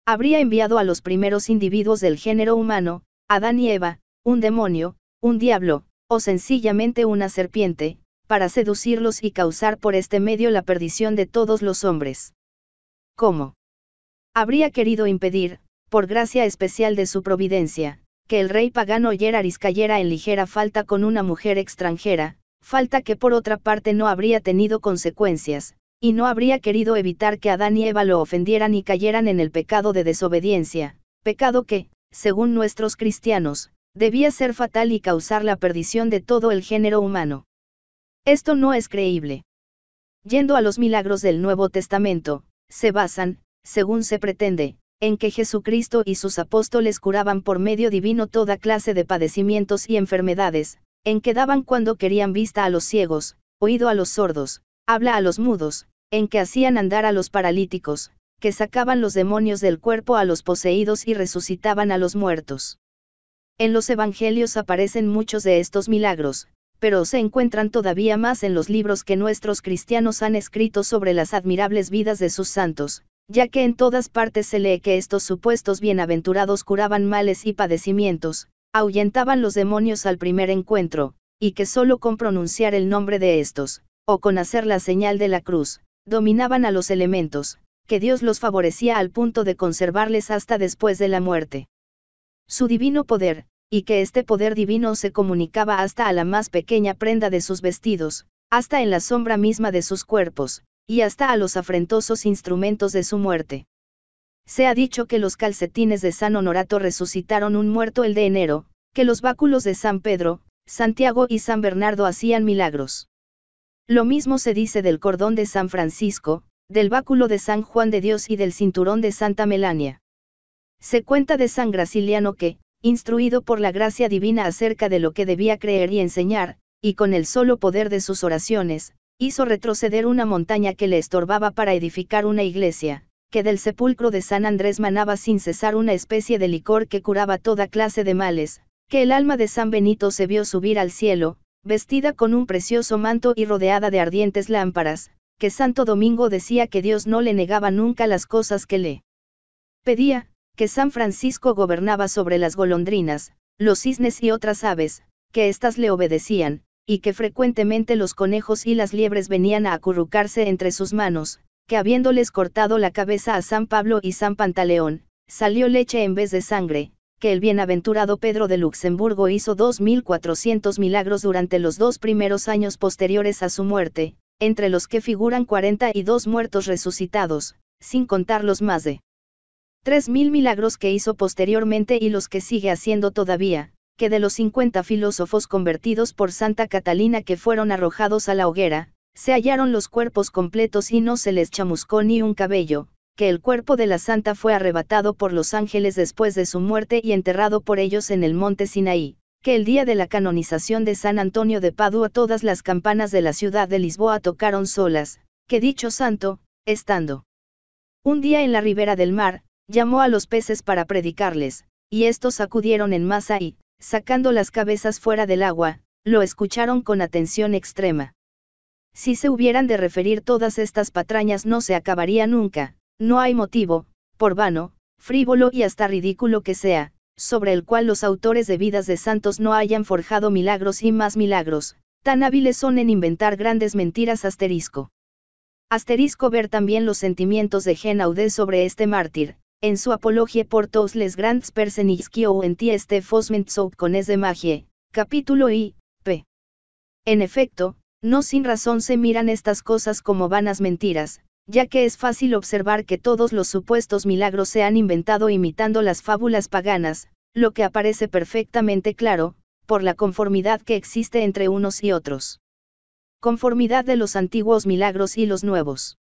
Habría enviado a los primeros individuos del género humano, Adán y Eva, un demonio, un diablo, o sencillamente una serpiente, para seducirlos y causar por este medio la perdición de todos los hombres. ¿Cómo? Habría querido impedir, por gracia especial de su providencia, que el rey pagano Yeraris cayera en ligera falta con una mujer extranjera, falta que por otra parte no habría tenido consecuencias, y no habría querido evitar que Adán y Eva lo ofendieran y cayeran en el pecado de desobediencia, pecado que, según nuestros cristianos, debía ser fatal y causar la perdición de todo el género humano. Esto no es creíble. Yendo a los milagros del Nuevo Testamento, se basan, según se pretende, en que Jesucristo y sus apóstoles curaban por medio divino toda clase de padecimientos y enfermedades, en que daban cuando querían vista a los ciegos, oído a los sordos, habla a los mudos, en que hacían andar a los paralíticos, que sacaban los demonios del cuerpo a los poseídos y resucitaban a los muertos. En los Evangelios aparecen muchos de estos milagros, pero se encuentran todavía más en los libros que nuestros cristianos han escrito sobre las admirables vidas de sus santos, ya que en todas partes se lee que estos supuestos bienaventurados curaban males y padecimientos, ahuyentaban los demonios al primer encuentro, y que solo con pronunciar el nombre de estos, o con hacer la señal de la cruz, dominaban a los elementos, que Dios los favorecía al punto de conservarles hasta después de la muerte su divino poder, y que este poder divino se comunicaba hasta a la más pequeña prenda de sus vestidos, hasta en la sombra misma de sus cuerpos, y hasta a los afrentosos instrumentos de su muerte. Se ha dicho que los calcetines de San Honorato resucitaron un muerto el de enero, que los báculos de San Pedro, Santiago y San Bernardo hacían milagros. Lo mismo se dice del cordón de San Francisco, del báculo de San Juan de Dios y del cinturón de Santa Melania. Se cuenta de San Graciliano que, instruido por la gracia divina acerca de lo que debía creer y enseñar, y con el solo poder de sus oraciones, hizo retroceder una montaña que le estorbaba para edificar una iglesia, que del sepulcro de San Andrés manaba sin cesar una especie de licor que curaba toda clase de males, que el alma de San Benito se vio subir al cielo, vestida con un precioso manto y rodeada de ardientes lámparas, que Santo Domingo decía que Dios no le negaba nunca las cosas que le pedía, que San Francisco gobernaba sobre las golondrinas, los cisnes y otras aves, que éstas le obedecían, y que frecuentemente los conejos y las liebres venían a acurrucarse entre sus manos, que habiéndoles cortado la cabeza a San Pablo y San Pantaleón, salió leche en vez de sangre, que el bienaventurado Pedro de Luxemburgo hizo 2.400 milagros durante los dos primeros años posteriores a su muerte, entre los que figuran 42 muertos resucitados, sin contar los más de tres mil milagros que hizo posteriormente y los que sigue haciendo todavía, que de los 50 filósofos convertidos por Santa Catalina que fueron arrojados a la hoguera, se hallaron los cuerpos completos y no se les chamuscó ni un cabello, que el cuerpo de la santa fue arrebatado por los ángeles después de su muerte y enterrado por ellos en el monte Sinaí, que el día de la canonización de San Antonio de Padua todas las campanas de la ciudad de Lisboa tocaron solas, que dicho santo, estando un día en la ribera del mar, llamó a los peces para predicarles, y estos acudieron en masa y, sacando las cabezas fuera del agua, lo escucharon con atención extrema. Si se hubieran de referir todas estas patrañas no se acabaría nunca, no hay motivo, por vano, frívolo y hasta ridículo que sea, sobre el cual los autores de vidas de santos no hayan forjado milagros y más milagros, tan hábiles son en inventar grandes mentiras asterisco. Asterisco ver también los sentimientos de Genaudet sobre este mártir, en su apología por todos les grands en este fosment con es de magie, capítulo I, p. En efecto, no sin razón se miran estas cosas como vanas mentiras, ya que es fácil observar que todos los supuestos milagros se han inventado imitando las fábulas paganas, lo que aparece perfectamente claro, por la conformidad que existe entre unos y otros. Conformidad de los antiguos milagros y los nuevos.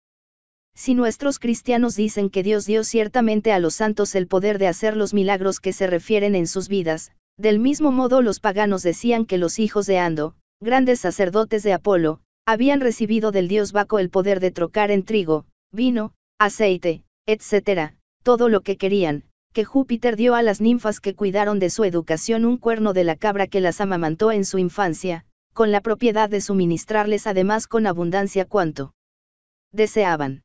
Si nuestros cristianos dicen que Dios dio ciertamente a los santos el poder de hacer los milagros que se refieren en sus vidas, del mismo modo los paganos decían que los hijos de Ando, grandes sacerdotes de Apolo, habían recibido del dios Baco el poder de trocar en trigo, vino, aceite, etc., todo lo que querían, que Júpiter dio a las ninfas que cuidaron de su educación un cuerno de la cabra que las amamantó en su infancia, con la propiedad de suministrarles además con abundancia cuanto deseaban.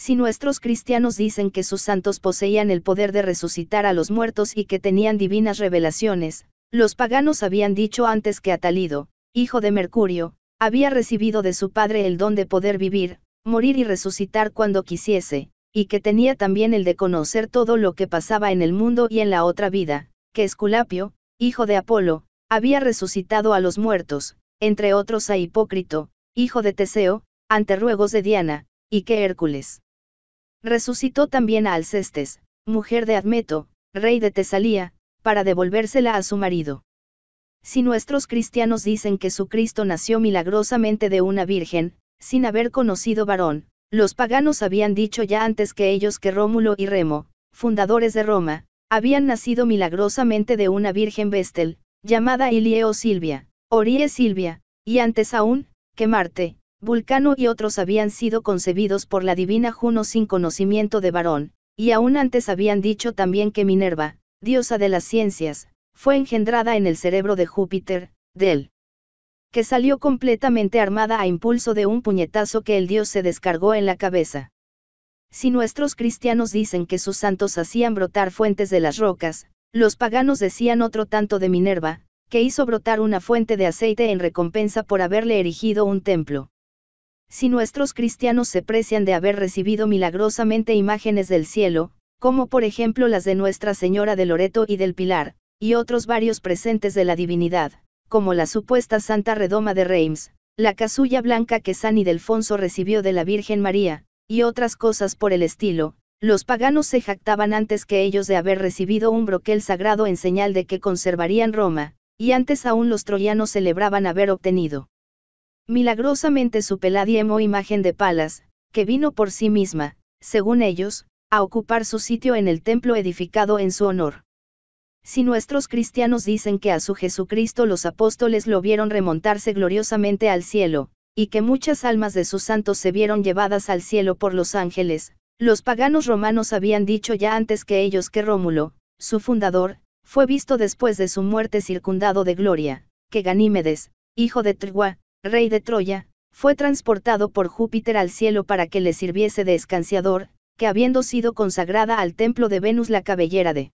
Si nuestros cristianos dicen que sus santos poseían el poder de resucitar a los muertos y que tenían divinas revelaciones, los paganos habían dicho antes que Atalido, hijo de Mercurio, había recibido de su padre el don de poder vivir, morir y resucitar cuando quisiese, y que tenía también el de conocer todo lo que pasaba en el mundo y en la otra vida, que Esculapio, hijo de Apolo, había resucitado a los muertos, entre otros a Hipócrito, hijo de Teseo, ante ruegos de Diana, y que Hércules resucitó también a Alcestes, mujer de Admeto, rey de Tesalía, para devolvérsela a su marido. Si nuestros cristianos dicen que su Cristo nació milagrosamente de una virgen, sin haber conocido varón, los paganos habían dicho ya antes que ellos que Rómulo y Remo, fundadores de Roma, habían nacido milagrosamente de una virgen vestel, llamada Ilieo Silvia, Orie Silvia, y antes aún, que Marte, Vulcano y otros habían sido concebidos por la divina Juno sin conocimiento de varón, y aún antes habían dicho también que Minerva, diosa de las ciencias, fue engendrada en el cerebro de Júpiter, del que salió completamente armada a impulso de un puñetazo que el dios se descargó en la cabeza. Si nuestros cristianos dicen que sus santos hacían brotar fuentes de las rocas, los paganos decían otro tanto de Minerva, que hizo brotar una fuente de aceite en recompensa por haberle erigido un templo. Si nuestros cristianos se precian de haber recibido milagrosamente imágenes del cielo, como por ejemplo las de Nuestra Señora de Loreto y del Pilar, y otros varios presentes de la divinidad, como la supuesta Santa Redoma de Reims, la casulla blanca que San Ildefonso recibió de la Virgen María, y otras cosas por el estilo, los paganos se jactaban antes que ellos de haber recibido un broquel sagrado en señal de que conservarían Roma, y antes aún los troyanos celebraban haber obtenido Milagrosamente su peladiemo imagen de Palas, que vino por sí misma, según ellos, a ocupar su sitio en el templo edificado en su honor. Si nuestros cristianos dicen que a su Jesucristo los apóstoles lo vieron remontarse gloriosamente al cielo, y que muchas almas de sus santos se vieron llevadas al cielo por los ángeles, los paganos romanos habían dicho ya antes que ellos que Rómulo, su fundador, fue visto después de su muerte circundado de gloria, que Ganímedes, hijo de Trigua, rey de Troya, fue transportado por Júpiter al cielo para que le sirviese de escanciador, que habiendo sido consagrada al templo de Venus la cabellera de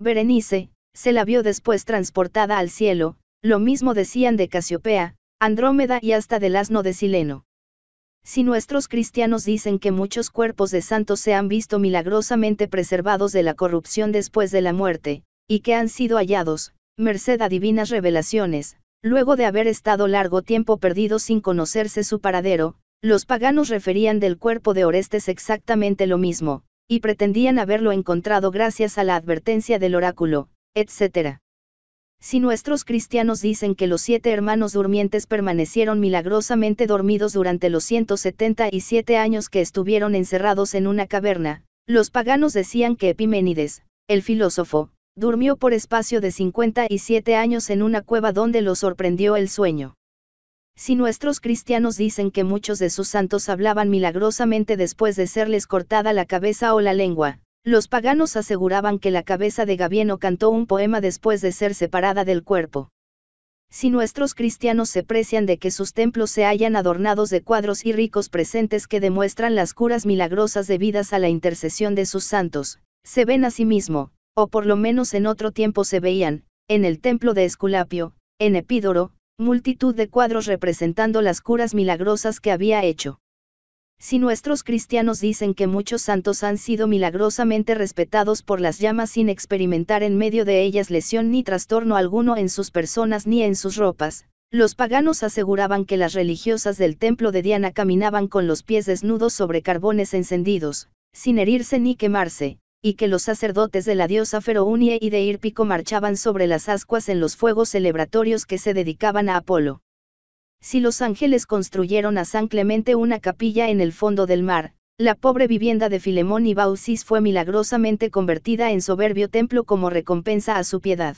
Berenice, se la vio después transportada al cielo, lo mismo decían de Casiopea, Andrómeda y hasta del asno de Sileno. Si nuestros cristianos dicen que muchos cuerpos de santos se han visto milagrosamente preservados de la corrupción después de la muerte, y que han sido hallados, merced a divinas revelaciones, Luego de haber estado largo tiempo perdido sin conocerse su paradero, los paganos referían del cuerpo de Orestes exactamente lo mismo, y pretendían haberlo encontrado gracias a la advertencia del oráculo, etc. Si nuestros cristianos dicen que los siete hermanos durmientes permanecieron milagrosamente dormidos durante los 177 años que estuvieron encerrados en una caverna, los paganos decían que Epiménides, el filósofo, durmió por espacio de 57 años en una cueva donde lo sorprendió el sueño. Si nuestros cristianos dicen que muchos de sus santos hablaban milagrosamente después de serles cortada la cabeza o la lengua, los paganos aseguraban que la cabeza de Gavieno cantó un poema después de ser separada del cuerpo. Si nuestros cristianos se precian de que sus templos se hayan adornados de cuadros y ricos presentes que demuestran las curas milagrosas debidas a la intercesión de sus santos, se ven a sí mismo, o por lo menos en otro tiempo se veían, en el templo de Esculapio, en Epídoro, multitud de cuadros representando las curas milagrosas que había hecho. Si nuestros cristianos dicen que muchos santos han sido milagrosamente respetados por las llamas sin experimentar en medio de ellas lesión ni trastorno alguno en sus personas ni en sus ropas, los paganos aseguraban que las religiosas del templo de Diana caminaban con los pies desnudos sobre carbones encendidos, sin herirse ni quemarse, y que los sacerdotes de la diosa Ferounie y de Irpico marchaban sobre las ascuas en los fuegos celebratorios que se dedicaban a Apolo. Si los ángeles construyeron a San Clemente una capilla en el fondo del mar, la pobre vivienda de Filemón y Bausis fue milagrosamente convertida en soberbio templo como recompensa a su piedad.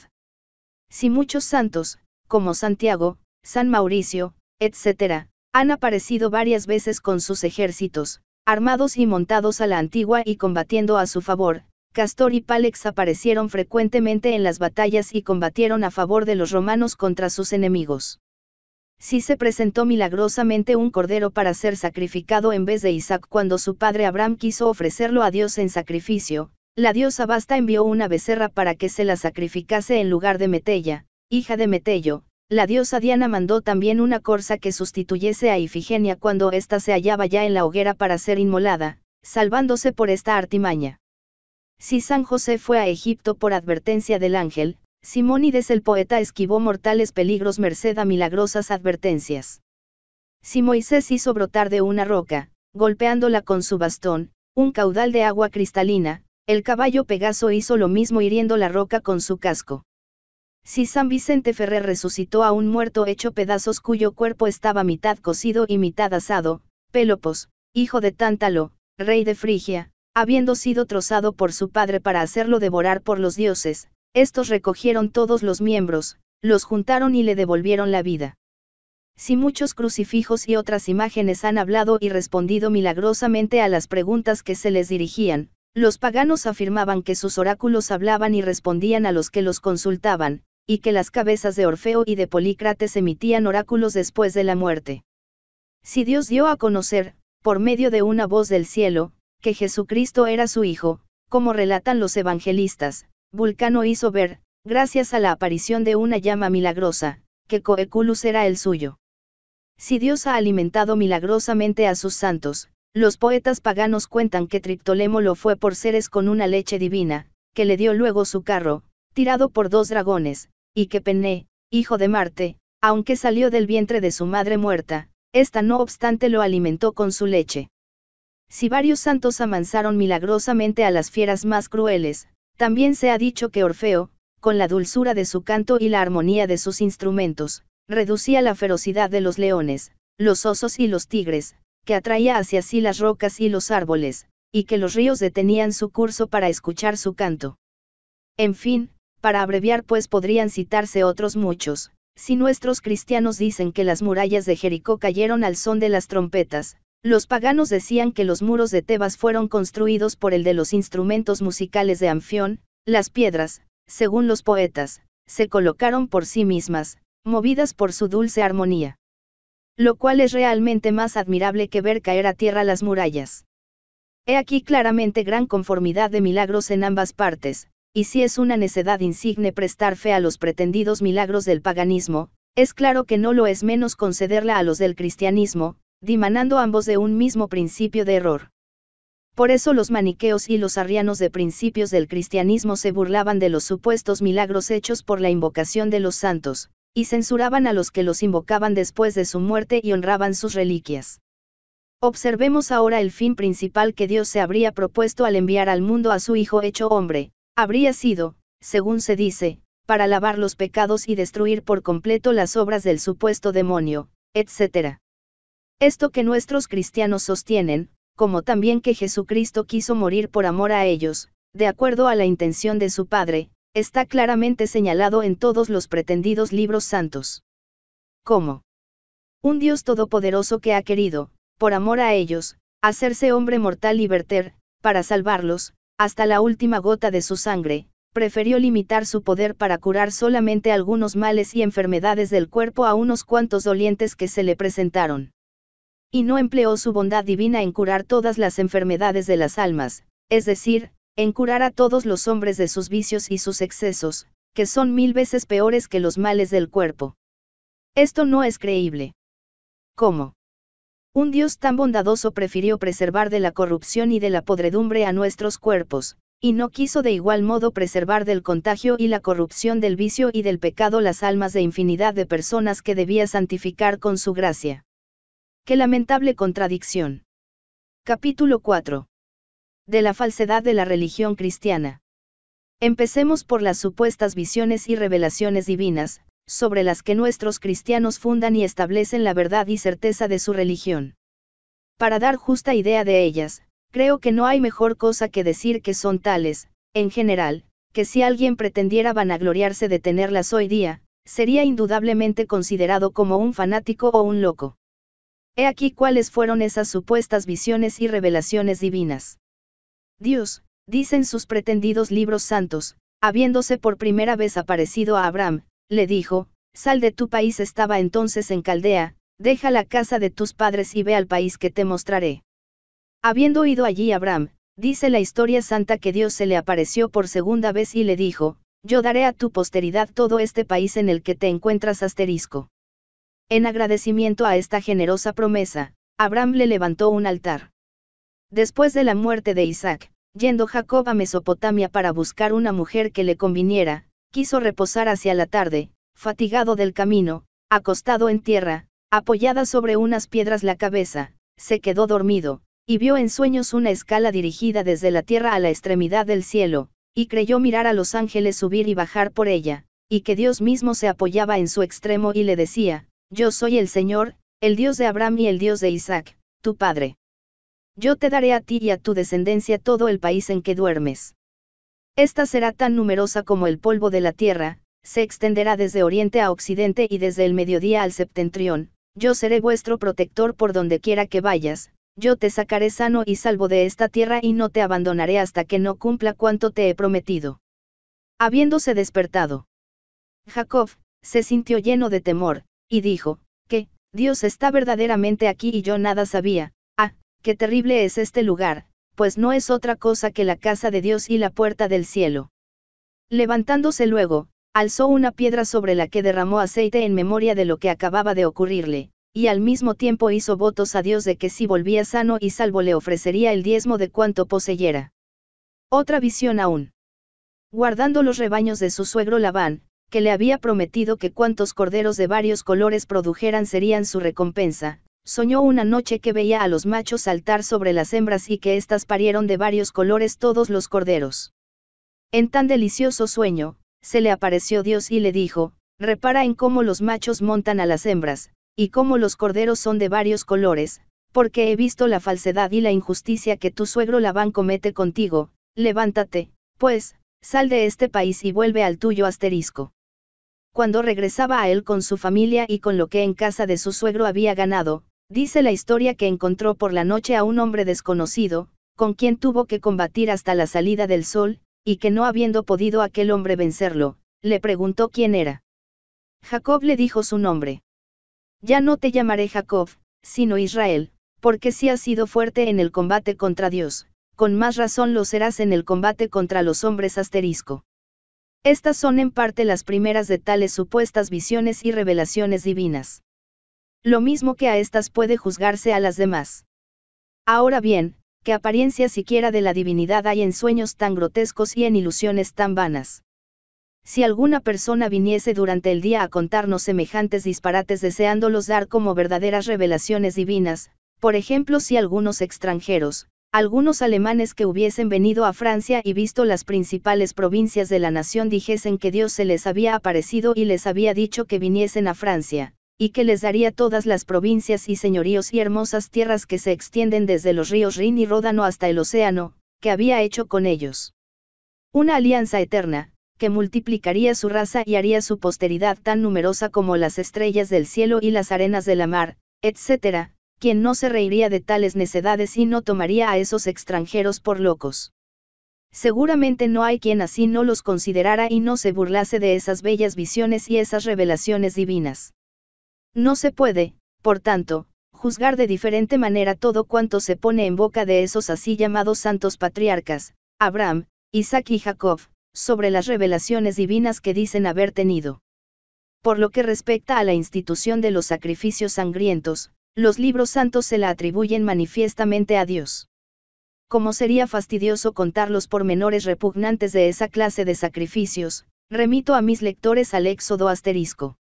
Si muchos santos, como Santiago, San Mauricio, etc., han aparecido varias veces con sus ejércitos, Armados y montados a la antigua y combatiendo a su favor, Castor y Pálex aparecieron frecuentemente en las batallas y combatieron a favor de los romanos contra sus enemigos. Si se presentó milagrosamente un cordero para ser sacrificado en vez de Isaac cuando su padre Abraham quiso ofrecerlo a Dios en sacrificio, la diosa Basta envió una becerra para que se la sacrificase en lugar de Metella, hija de Metello, la diosa Diana mandó también una corza que sustituyese a Ifigenia cuando ésta se hallaba ya en la hoguera para ser inmolada, salvándose por esta artimaña. Si San José fue a Egipto por advertencia del ángel, Simónides el poeta esquivó mortales peligros merced a milagrosas advertencias. Si Moisés hizo brotar de una roca, golpeándola con su bastón, un caudal de agua cristalina, el caballo Pegaso hizo lo mismo hiriendo la roca con su casco. Si San Vicente Ferrer resucitó a un muerto hecho pedazos cuyo cuerpo estaba mitad cocido y mitad asado, Pelopos, hijo de Tántalo, rey de Frigia, habiendo sido trozado por su padre para hacerlo devorar por los dioses, estos recogieron todos los miembros, los juntaron y le devolvieron la vida. Si muchos crucifijos y otras imágenes han hablado y respondido milagrosamente a las preguntas que se les dirigían, los paganos afirmaban que sus oráculos hablaban y respondían a los que los consultaban, y que las cabezas de Orfeo y de Polícrates emitían oráculos después de la muerte. Si Dios dio a conocer, por medio de una voz del cielo, que Jesucristo era su Hijo, como relatan los evangelistas, Vulcano hizo ver, gracias a la aparición de una llama milagrosa, que Coeculus era el suyo. Si Dios ha alimentado milagrosamente a sus santos, los poetas paganos cuentan que Triptolemo lo fue por seres con una leche divina, que le dio luego su carro, tirado por dos dragones, y que Pené, hijo de Marte, aunque salió del vientre de su madre muerta, ésta no obstante lo alimentó con su leche. Si varios santos amansaron milagrosamente a las fieras más crueles, también se ha dicho que Orfeo, con la dulzura de su canto y la armonía de sus instrumentos, reducía la ferocidad de los leones, los osos y los tigres, que atraía hacia sí las rocas y los árboles, y que los ríos detenían su curso para escuchar su canto. En fin, para abreviar pues podrían citarse otros muchos, si nuestros cristianos dicen que las murallas de Jericó cayeron al son de las trompetas, los paganos decían que los muros de Tebas fueron construidos por el de los instrumentos musicales de Anfión, las piedras, según los poetas, se colocaron por sí mismas, movidas por su dulce armonía. Lo cual es realmente más admirable que ver caer a tierra las murallas. He aquí claramente gran conformidad de milagros en ambas partes, y si es una necedad insigne prestar fe a los pretendidos milagros del paganismo, es claro que no lo es menos concederla a los del cristianismo, dimanando ambos de un mismo principio de error. Por eso los maniqueos y los arrianos de principios del cristianismo se burlaban de los supuestos milagros hechos por la invocación de los santos, y censuraban a los que los invocaban después de su muerte y honraban sus reliquias. Observemos ahora el fin principal que Dios se habría propuesto al enviar al mundo a su Hijo hecho hombre, Habría sido, según se dice, para lavar los pecados y destruir por completo las obras del supuesto demonio, etc. Esto que nuestros cristianos sostienen, como también que Jesucristo quiso morir por amor a ellos, de acuerdo a la intención de su Padre, está claramente señalado en todos los pretendidos libros santos. ¿Cómo? Un Dios todopoderoso que ha querido, por amor a ellos, hacerse hombre mortal y verter, para salvarlos, hasta la última gota de su sangre, prefirió limitar su poder para curar solamente algunos males y enfermedades del cuerpo a unos cuantos dolientes que se le presentaron. Y no empleó su bondad divina en curar todas las enfermedades de las almas, es decir, en curar a todos los hombres de sus vicios y sus excesos, que son mil veces peores que los males del cuerpo. Esto no es creíble. ¿Cómo? Un Dios tan bondadoso prefirió preservar de la corrupción y de la podredumbre a nuestros cuerpos, y no quiso de igual modo preservar del contagio y la corrupción del vicio y del pecado las almas de infinidad de personas que debía santificar con su gracia. Qué lamentable contradicción. Capítulo 4. De la falsedad de la religión cristiana. Empecemos por las supuestas visiones y revelaciones divinas, sobre las que nuestros cristianos fundan y establecen la verdad y certeza de su religión. Para dar justa idea de ellas, creo que no hay mejor cosa que decir que son tales, en general, que si alguien pretendiera vanagloriarse de tenerlas hoy día, sería indudablemente considerado como un fanático o un loco. He aquí cuáles fueron esas supuestas visiones y revelaciones divinas. Dios, dicen sus pretendidos libros santos, habiéndose por primera vez aparecido a Abraham, le dijo, sal de tu país estaba entonces en Caldea, deja la casa de tus padres y ve al país que te mostraré. Habiendo ido allí Abraham, dice la historia santa que Dios se le apareció por segunda vez y le dijo, yo daré a tu posteridad todo este país en el que te encuentras asterisco. En agradecimiento a esta generosa promesa, Abraham le levantó un altar. Después de la muerte de Isaac, yendo Jacob a Mesopotamia para buscar una mujer que le conviniera, quiso reposar hacia la tarde, fatigado del camino, acostado en tierra, apoyada sobre unas piedras la cabeza, se quedó dormido, y vio en sueños una escala dirigida desde la tierra a la extremidad del cielo, y creyó mirar a los ángeles subir y bajar por ella, y que Dios mismo se apoyaba en su extremo y le decía, Yo soy el Señor, el Dios de Abraham y el Dios de Isaac, tu Padre. Yo te daré a ti y a tu descendencia todo el país en que duermes. Esta será tan numerosa como el polvo de la tierra, se extenderá desde oriente a occidente y desde el mediodía al septentrión, yo seré vuestro protector por donde quiera que vayas, yo te sacaré sano y salvo de esta tierra y no te abandonaré hasta que no cumpla cuanto te he prometido. Habiéndose despertado, Jacob, se sintió lleno de temor, y dijo, que, Dios está verdaderamente aquí y yo nada sabía, ah, qué terrible es este lugar, pues no es otra cosa que la casa de Dios y la puerta del cielo. Levantándose luego, alzó una piedra sobre la que derramó aceite en memoria de lo que acababa de ocurrirle, y al mismo tiempo hizo votos a Dios de que si volvía sano y salvo le ofrecería el diezmo de cuanto poseyera. Otra visión aún. Guardando los rebaños de su suegro Labán, que le había prometido que cuantos corderos de varios colores produjeran serían su recompensa, Soñó una noche que veía a los machos saltar sobre las hembras y que éstas parieron de varios colores todos los corderos. En tan delicioso sueño, se le apareció Dios y le dijo, repara en cómo los machos montan a las hembras, y cómo los corderos son de varios colores, porque he visto la falsedad y la injusticia que tu suegro Labán comete contigo, levántate, pues, sal de este país y vuelve al tuyo asterisco. Cuando regresaba a él con su familia y con lo que en casa de su suegro había ganado, Dice la historia que encontró por la noche a un hombre desconocido, con quien tuvo que combatir hasta la salida del sol, y que no habiendo podido aquel hombre vencerlo, le preguntó quién era. Jacob le dijo su nombre. Ya no te llamaré Jacob, sino Israel, porque si has sido fuerte en el combate contra Dios, con más razón lo serás en el combate contra los hombres asterisco. Estas son en parte las primeras de tales supuestas visiones y revelaciones divinas. Lo mismo que a estas puede juzgarse a las demás. Ahora bien, ¿qué apariencia siquiera de la divinidad hay en sueños tan grotescos y en ilusiones tan vanas? Si alguna persona viniese durante el día a contarnos semejantes disparates deseándolos dar como verdaderas revelaciones divinas, por ejemplo si algunos extranjeros, algunos alemanes que hubiesen venido a Francia y visto las principales provincias de la nación dijesen que Dios se les había aparecido y les había dicho que viniesen a Francia y que les daría todas las provincias y señoríos y hermosas tierras que se extienden desde los ríos Rin y Ródano hasta el océano, que había hecho con ellos. Una alianza eterna, que multiplicaría su raza y haría su posteridad tan numerosa como las estrellas del cielo y las arenas de la mar, etc., quien no se reiría de tales necedades y no tomaría a esos extranjeros por locos. Seguramente no hay quien así no los considerara y no se burlase de esas bellas visiones y esas revelaciones divinas. No se puede, por tanto, juzgar de diferente manera todo cuanto se pone en boca de esos así llamados santos patriarcas, Abraham, Isaac y Jacob, sobre las revelaciones divinas que dicen haber tenido. Por lo que respecta a la institución de los sacrificios sangrientos, los libros santos se la atribuyen manifiestamente a Dios. Como sería fastidioso contar los pormenores repugnantes de esa clase de sacrificios, remito a mis lectores al Éxodo asterisco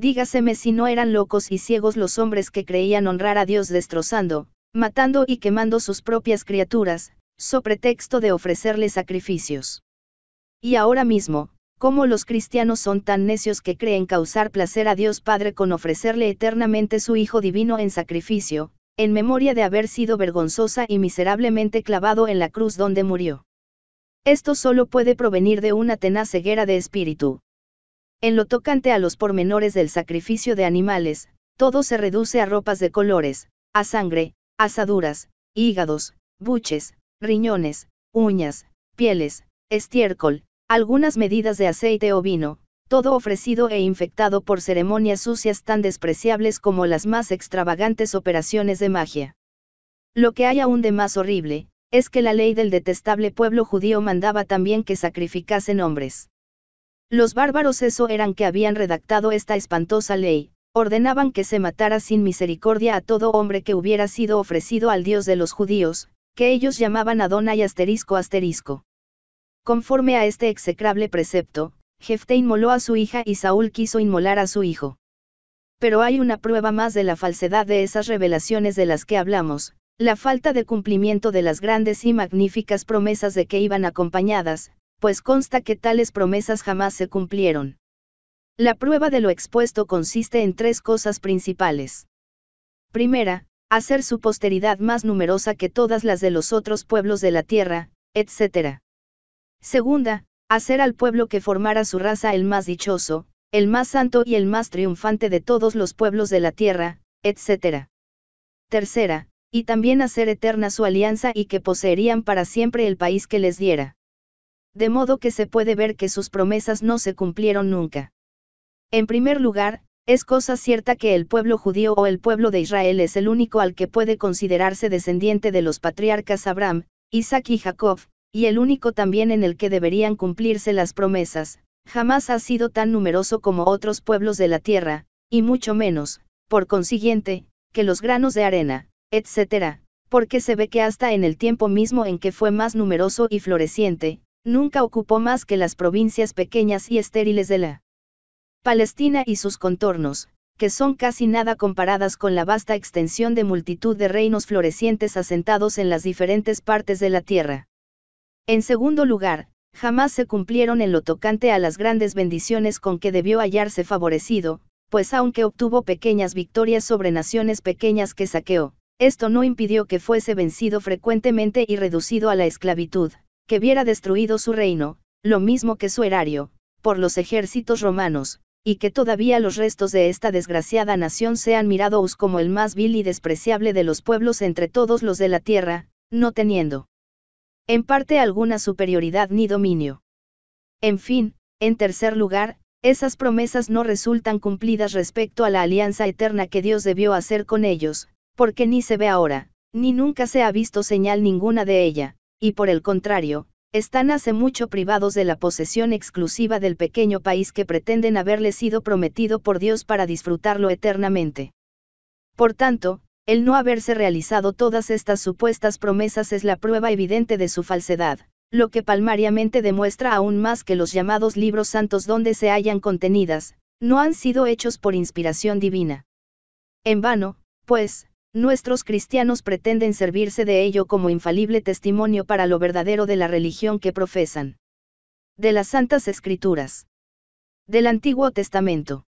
dígaseme si no eran locos y ciegos los hombres que creían honrar a Dios destrozando, matando y quemando sus propias criaturas, so pretexto de ofrecerle sacrificios. Y ahora mismo, ¿cómo los cristianos son tan necios que creen causar placer a Dios Padre con ofrecerle eternamente su Hijo Divino en sacrificio, en memoria de haber sido vergonzosa y miserablemente clavado en la cruz donde murió? Esto solo puede provenir de una tenaz ceguera de espíritu, en lo tocante a los pormenores del sacrificio de animales, todo se reduce a ropas de colores, a sangre, asaduras, hígados, buches, riñones, uñas, pieles, estiércol, algunas medidas de aceite o vino, todo ofrecido e infectado por ceremonias sucias tan despreciables como las más extravagantes operaciones de magia. Lo que hay aún de más horrible, es que la ley del detestable pueblo judío mandaba también que sacrificasen hombres. Los bárbaros eso eran que habían redactado esta espantosa ley, ordenaban que se matara sin misericordia a todo hombre que hubiera sido ofrecido al Dios de los judíos, que ellos llamaban y asterisco asterisco. Conforme a este execrable precepto, Jefte inmoló a su hija y Saúl quiso inmolar a su hijo. Pero hay una prueba más de la falsedad de esas revelaciones de las que hablamos, la falta de cumplimiento de las grandes y magníficas promesas de que iban acompañadas, pues consta que tales promesas jamás se cumplieron. La prueba de lo expuesto consiste en tres cosas principales. Primera, hacer su posteridad más numerosa que todas las de los otros pueblos de la tierra, etc. Segunda, hacer al pueblo que formara su raza el más dichoso, el más santo y el más triunfante de todos los pueblos de la tierra, etc. Tercera, y también hacer eterna su alianza y que poseerían para siempre el país que les diera. De modo que se puede ver que sus promesas no se cumplieron nunca. En primer lugar, es cosa cierta que el pueblo judío o el pueblo de Israel es el único al que puede considerarse descendiente de los patriarcas Abraham, Isaac y Jacob, y el único también en el que deberían cumplirse las promesas, jamás ha sido tan numeroso como otros pueblos de la tierra, y mucho menos, por consiguiente, que los granos de arena, etc., porque se ve que hasta en el tiempo mismo en que fue más numeroso y floreciente, Nunca ocupó más que las provincias pequeñas y estériles de la Palestina y sus contornos, que son casi nada comparadas con la vasta extensión de multitud de reinos florecientes asentados en las diferentes partes de la tierra. En segundo lugar, jamás se cumplieron en lo tocante a las grandes bendiciones con que debió hallarse favorecido, pues aunque obtuvo pequeñas victorias sobre naciones pequeñas que saqueó, esto no impidió que fuese vencido frecuentemente y reducido a la esclavitud, que viera destruido su reino, lo mismo que su erario, por los ejércitos romanos, y que todavía los restos de esta desgraciada nación sean mirados como el más vil y despreciable de los pueblos entre todos los de la tierra, no teniendo en parte alguna superioridad ni dominio. En fin, en tercer lugar, esas promesas no resultan cumplidas respecto a la alianza eterna que Dios debió hacer con ellos, porque ni se ve ahora, ni nunca se ha visto señal ninguna de ella, y por el contrario, están hace mucho privados de la posesión exclusiva del pequeño país que pretenden haberle sido prometido por Dios para disfrutarlo eternamente. Por tanto, el no haberse realizado todas estas supuestas promesas es la prueba evidente de su falsedad, lo que palmariamente demuestra aún más que los llamados libros santos donde se hallan contenidas, no han sido hechos por inspiración divina. En vano, pues, Nuestros cristianos pretenden servirse de ello como infalible testimonio para lo verdadero de la religión que profesan. De las Santas Escrituras. Del Antiguo Testamento.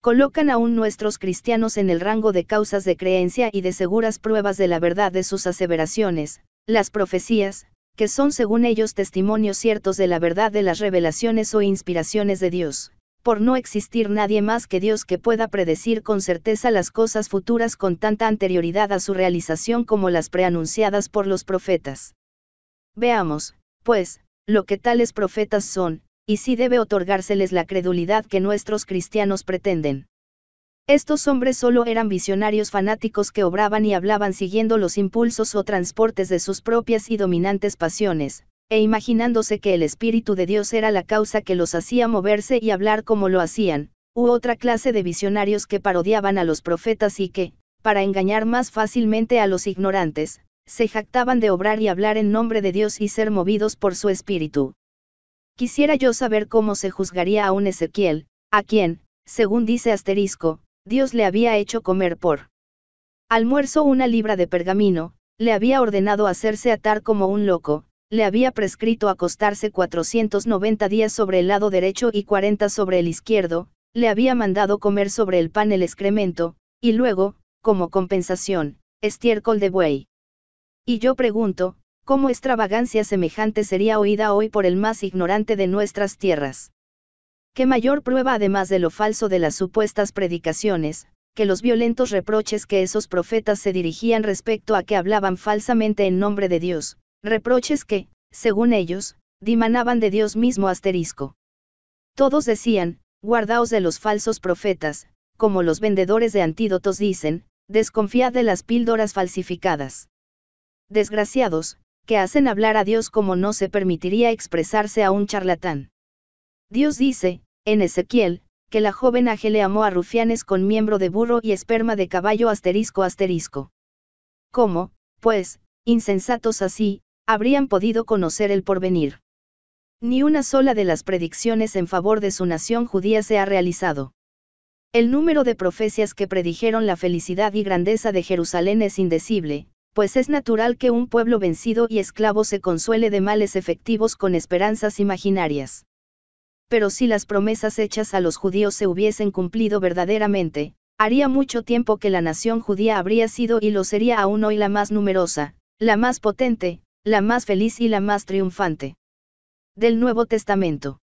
Colocan aún nuestros cristianos en el rango de causas de creencia y de seguras pruebas de la verdad de sus aseveraciones, las profecías, que son según ellos testimonios ciertos de la verdad de las revelaciones o inspiraciones de Dios por no existir nadie más que Dios que pueda predecir con certeza las cosas futuras con tanta anterioridad a su realización como las preanunciadas por los profetas. Veamos, pues, lo que tales profetas son, y si debe otorgárseles la credulidad que nuestros cristianos pretenden. Estos hombres solo eran visionarios fanáticos que obraban y hablaban siguiendo los impulsos o transportes de sus propias y dominantes pasiones, e imaginándose que el Espíritu de Dios era la causa que los hacía moverse y hablar como lo hacían, u otra clase de visionarios que parodiaban a los profetas y que, para engañar más fácilmente a los ignorantes, se jactaban de obrar y hablar en nombre de Dios y ser movidos por su Espíritu. Quisiera yo saber cómo se juzgaría a un Ezequiel, a quien, según dice asterisco, Dios le había hecho comer por almuerzo una libra de pergamino, le había ordenado hacerse atar como un loco, le había prescrito acostarse 490 días sobre el lado derecho y 40 sobre el izquierdo, le había mandado comer sobre el pan el excremento, y luego, como compensación, estiércol de buey. Y yo pregunto, ¿cómo extravagancia semejante sería oída hoy por el más ignorante de nuestras tierras? ¿Qué mayor prueba además de lo falso de las supuestas predicaciones, que los violentos reproches que esos profetas se dirigían respecto a que hablaban falsamente en nombre de Dios, Reproches que, según ellos, dimanaban de Dios mismo asterisco. Todos decían, guardaos de los falsos profetas, como los vendedores de antídotos dicen, desconfiad de las píldoras falsificadas. Desgraciados, que hacen hablar a Dios como no se permitiría expresarse a un charlatán. Dios dice, en Ezequiel, que la joven ángel le amó a rufianes con miembro de burro y esperma de caballo asterisco asterisco. ¿Cómo, pues, insensatos así, habrían podido conocer el porvenir. Ni una sola de las predicciones en favor de su nación judía se ha realizado. El número de profecias que predijeron la felicidad y grandeza de Jerusalén es indecible, pues es natural que un pueblo vencido y esclavo se consuele de males efectivos con esperanzas imaginarias. Pero si las promesas hechas a los judíos se hubiesen cumplido verdaderamente, haría mucho tiempo que la nación judía habría sido y lo sería aún hoy la más numerosa, la más potente, la más feliz y la más triunfante. Del Nuevo Testamento.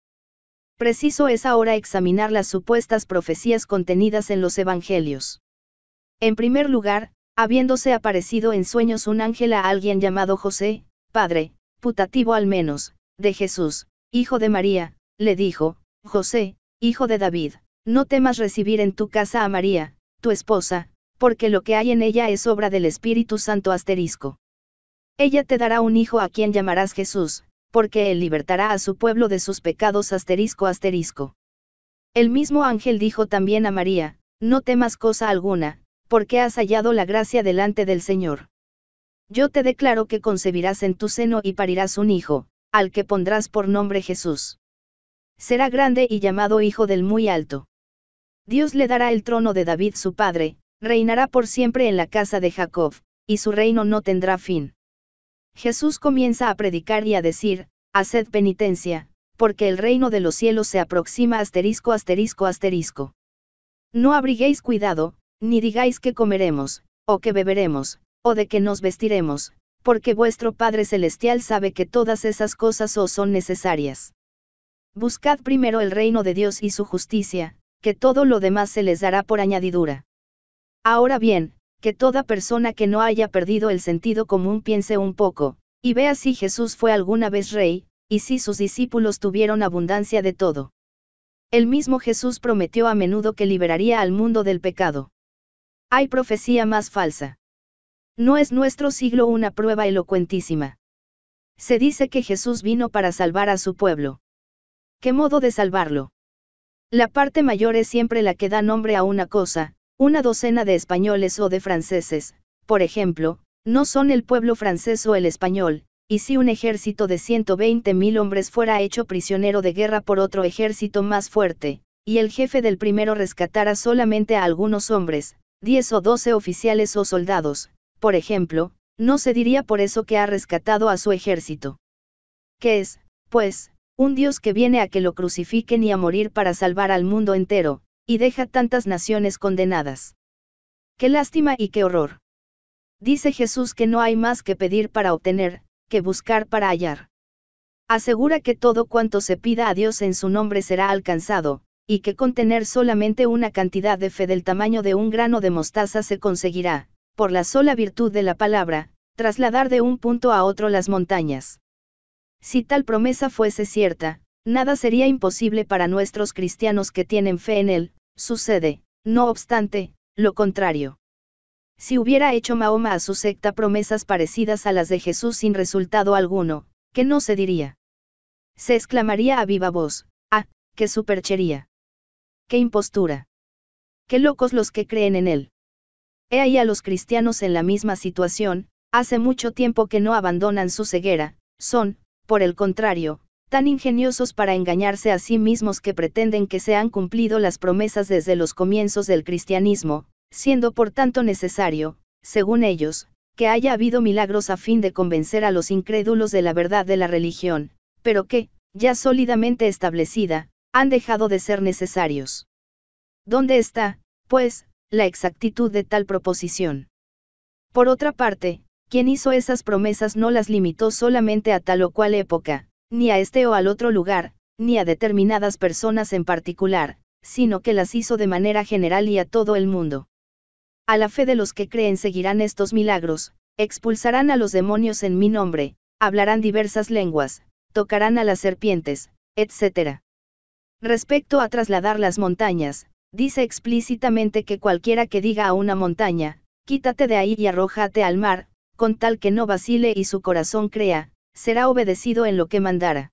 Preciso es ahora examinar las supuestas profecías contenidas en los Evangelios. En primer lugar, habiéndose aparecido en sueños un ángel a alguien llamado José, padre, putativo al menos, de Jesús, hijo de María, le dijo, José, hijo de David, no temas recibir en tu casa a María, tu esposa, porque lo que hay en ella es obra del Espíritu Santo asterisco. Ella te dará un hijo a quien llamarás Jesús, porque él libertará a su pueblo de sus pecados asterisco asterisco. El mismo ángel dijo también a María, no temas cosa alguna, porque has hallado la gracia delante del Señor. Yo te declaro que concebirás en tu seno y parirás un hijo, al que pondrás por nombre Jesús. Será grande y llamado Hijo del Muy Alto. Dios le dará el trono de David su padre, reinará por siempre en la casa de Jacob, y su reino no tendrá fin. Jesús comienza a predicar y a decir, haced penitencia, porque el reino de los cielos se aproxima asterisco asterisco asterisco. No abriguéis cuidado, ni digáis que comeremos, o que beberemos, o de que nos vestiremos, porque vuestro Padre Celestial sabe que todas esas cosas os son necesarias. Buscad primero el reino de Dios y su justicia, que todo lo demás se les dará por añadidura. Ahora bien, que toda persona que no haya perdido el sentido común piense un poco, y vea si Jesús fue alguna vez rey, y si sus discípulos tuvieron abundancia de todo. El mismo Jesús prometió a menudo que liberaría al mundo del pecado. Hay profecía más falsa. No es nuestro siglo una prueba elocuentísima. Se dice que Jesús vino para salvar a su pueblo. ¿Qué modo de salvarlo? La parte mayor es siempre la que da nombre a una cosa, una docena de españoles o de franceses, por ejemplo, no son el pueblo francés o el español, y si un ejército de 120.000 hombres fuera hecho prisionero de guerra por otro ejército más fuerte, y el jefe del primero rescatara solamente a algunos hombres, 10 o 12 oficiales o soldados, por ejemplo, no se diría por eso que ha rescatado a su ejército. ¿Qué es, pues, un Dios que viene a que lo crucifiquen y a morir para salvar al mundo entero, y deja tantas naciones condenadas. Qué lástima y qué horror. Dice Jesús que no hay más que pedir para obtener, que buscar para hallar. Asegura que todo cuanto se pida a Dios en su nombre será alcanzado, y que con tener solamente una cantidad de fe del tamaño de un grano de mostaza se conseguirá, por la sola virtud de la palabra, trasladar de un punto a otro las montañas. Si tal promesa fuese cierta, Nada sería imposible para nuestros cristianos que tienen fe en Él, sucede, no obstante, lo contrario. Si hubiera hecho Mahoma a su secta promesas parecidas a las de Jesús sin resultado alguno, ¿qué no se diría? Se exclamaría a viva voz, ¡ah, qué superchería! ¡Qué impostura! ¡Qué locos los que creen en él! He ahí a los cristianos en la misma situación, hace mucho tiempo que no abandonan su ceguera, son, por el contrario, tan ingeniosos para engañarse a sí mismos que pretenden que se han cumplido las promesas desde los comienzos del cristianismo, siendo por tanto necesario, según ellos, que haya habido milagros a fin de convencer a los incrédulos de la verdad de la religión, pero que, ya sólidamente establecida, han dejado de ser necesarios. ¿Dónde está, pues, la exactitud de tal proposición? Por otra parte, quien hizo esas promesas no las limitó solamente a tal o cual época, ni a este o al otro lugar, ni a determinadas personas en particular, sino que las hizo de manera general y a todo el mundo. A la fe de los que creen seguirán estos milagros, expulsarán a los demonios en mi nombre, hablarán diversas lenguas, tocarán a las serpientes, etc. Respecto a trasladar las montañas, dice explícitamente que cualquiera que diga a una montaña, quítate de ahí y arrójate al mar, con tal que no vacile y su corazón crea, será obedecido en lo que mandara.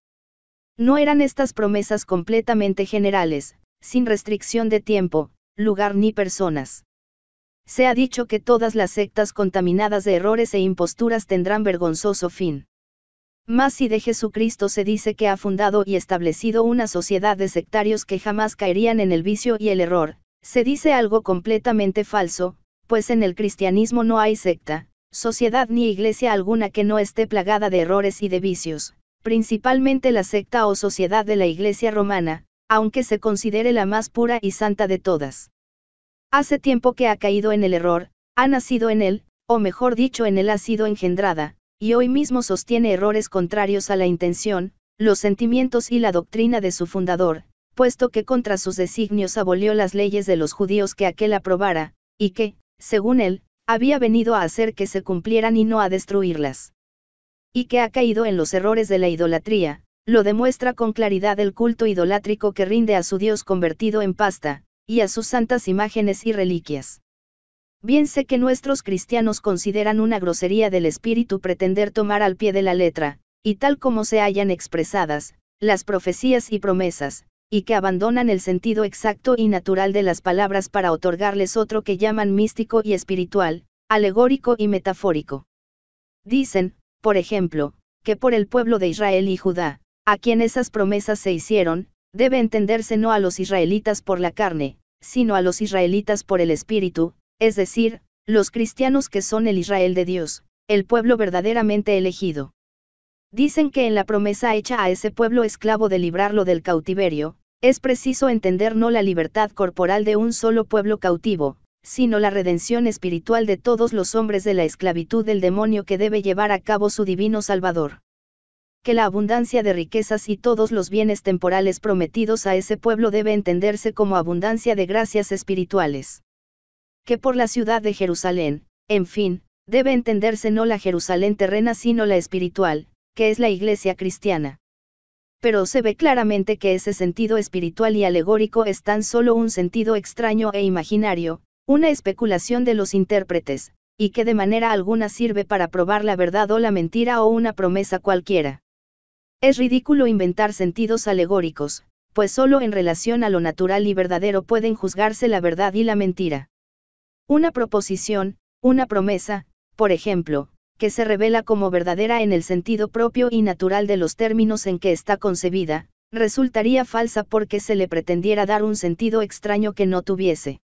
No eran estas promesas completamente generales, sin restricción de tiempo, lugar ni personas. Se ha dicho que todas las sectas contaminadas de errores e imposturas tendrán vergonzoso fin. Más si de Jesucristo se dice que ha fundado y establecido una sociedad de sectarios que jamás caerían en el vicio y el error, se dice algo completamente falso, pues en el cristianismo no hay secta, sociedad ni iglesia alguna que no esté plagada de errores y de vicios, principalmente la secta o sociedad de la iglesia romana, aunque se considere la más pura y santa de todas. Hace tiempo que ha caído en el error, ha nacido en él, o mejor dicho en él ha sido engendrada, y hoy mismo sostiene errores contrarios a la intención, los sentimientos y la doctrina de su fundador, puesto que contra sus designios abolió las leyes de los judíos que aquel aprobara, y que, según él, había venido a hacer que se cumplieran y no a destruirlas. Y que ha caído en los errores de la idolatría, lo demuestra con claridad el culto idolátrico que rinde a su Dios convertido en pasta, y a sus santas imágenes y reliquias. Bien sé que nuestros cristianos consideran una grosería del espíritu pretender tomar al pie de la letra, y tal como se hayan expresadas, las profecías y promesas, y que abandonan el sentido exacto y natural de las palabras para otorgarles otro que llaman místico y espiritual, alegórico y metafórico. Dicen, por ejemplo, que por el pueblo de Israel y Judá, a quien esas promesas se hicieron, debe entenderse no a los israelitas por la carne, sino a los israelitas por el espíritu, es decir, los cristianos que son el Israel de Dios, el pueblo verdaderamente elegido. Dicen que en la promesa hecha a ese pueblo esclavo de librarlo del cautiverio, es preciso entender no la libertad corporal de un solo pueblo cautivo, sino la redención espiritual de todos los hombres de la esclavitud del demonio que debe llevar a cabo su divino Salvador. Que la abundancia de riquezas y todos los bienes temporales prometidos a ese pueblo debe entenderse como abundancia de gracias espirituales. Que por la ciudad de Jerusalén, en fin, debe entenderse no la Jerusalén terrena sino la espiritual, que es la iglesia cristiana pero se ve claramente que ese sentido espiritual y alegórico es tan solo un sentido extraño e imaginario, una especulación de los intérpretes, y que de manera alguna sirve para probar la verdad o la mentira o una promesa cualquiera. Es ridículo inventar sentidos alegóricos, pues solo en relación a lo natural y verdadero pueden juzgarse la verdad y la mentira. Una proposición, una promesa, por ejemplo, que se revela como verdadera en el sentido propio y natural de los términos en que está concebida, resultaría falsa porque se le pretendiera dar un sentido extraño que no tuviese.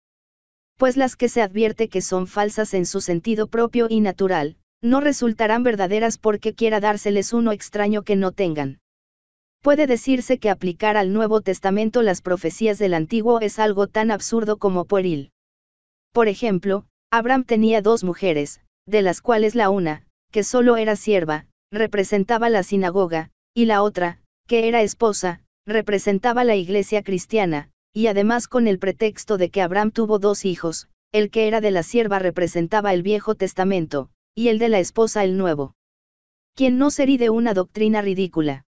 Pues las que se advierte que son falsas en su sentido propio y natural, no resultarán verdaderas porque quiera dárseles uno extraño que no tengan. Puede decirse que aplicar al Nuevo Testamento las profecías del Antiguo es algo tan absurdo como pueril. Por ejemplo, Abraham tenía dos mujeres, de las cuales la una, que solo era sierva, representaba la sinagoga, y la otra, que era esposa, representaba la iglesia cristiana, y además con el pretexto de que Abraham tuvo dos hijos, el que era de la sierva representaba el Viejo Testamento, y el de la esposa el Nuevo. Quien no sería de una doctrina ridícula.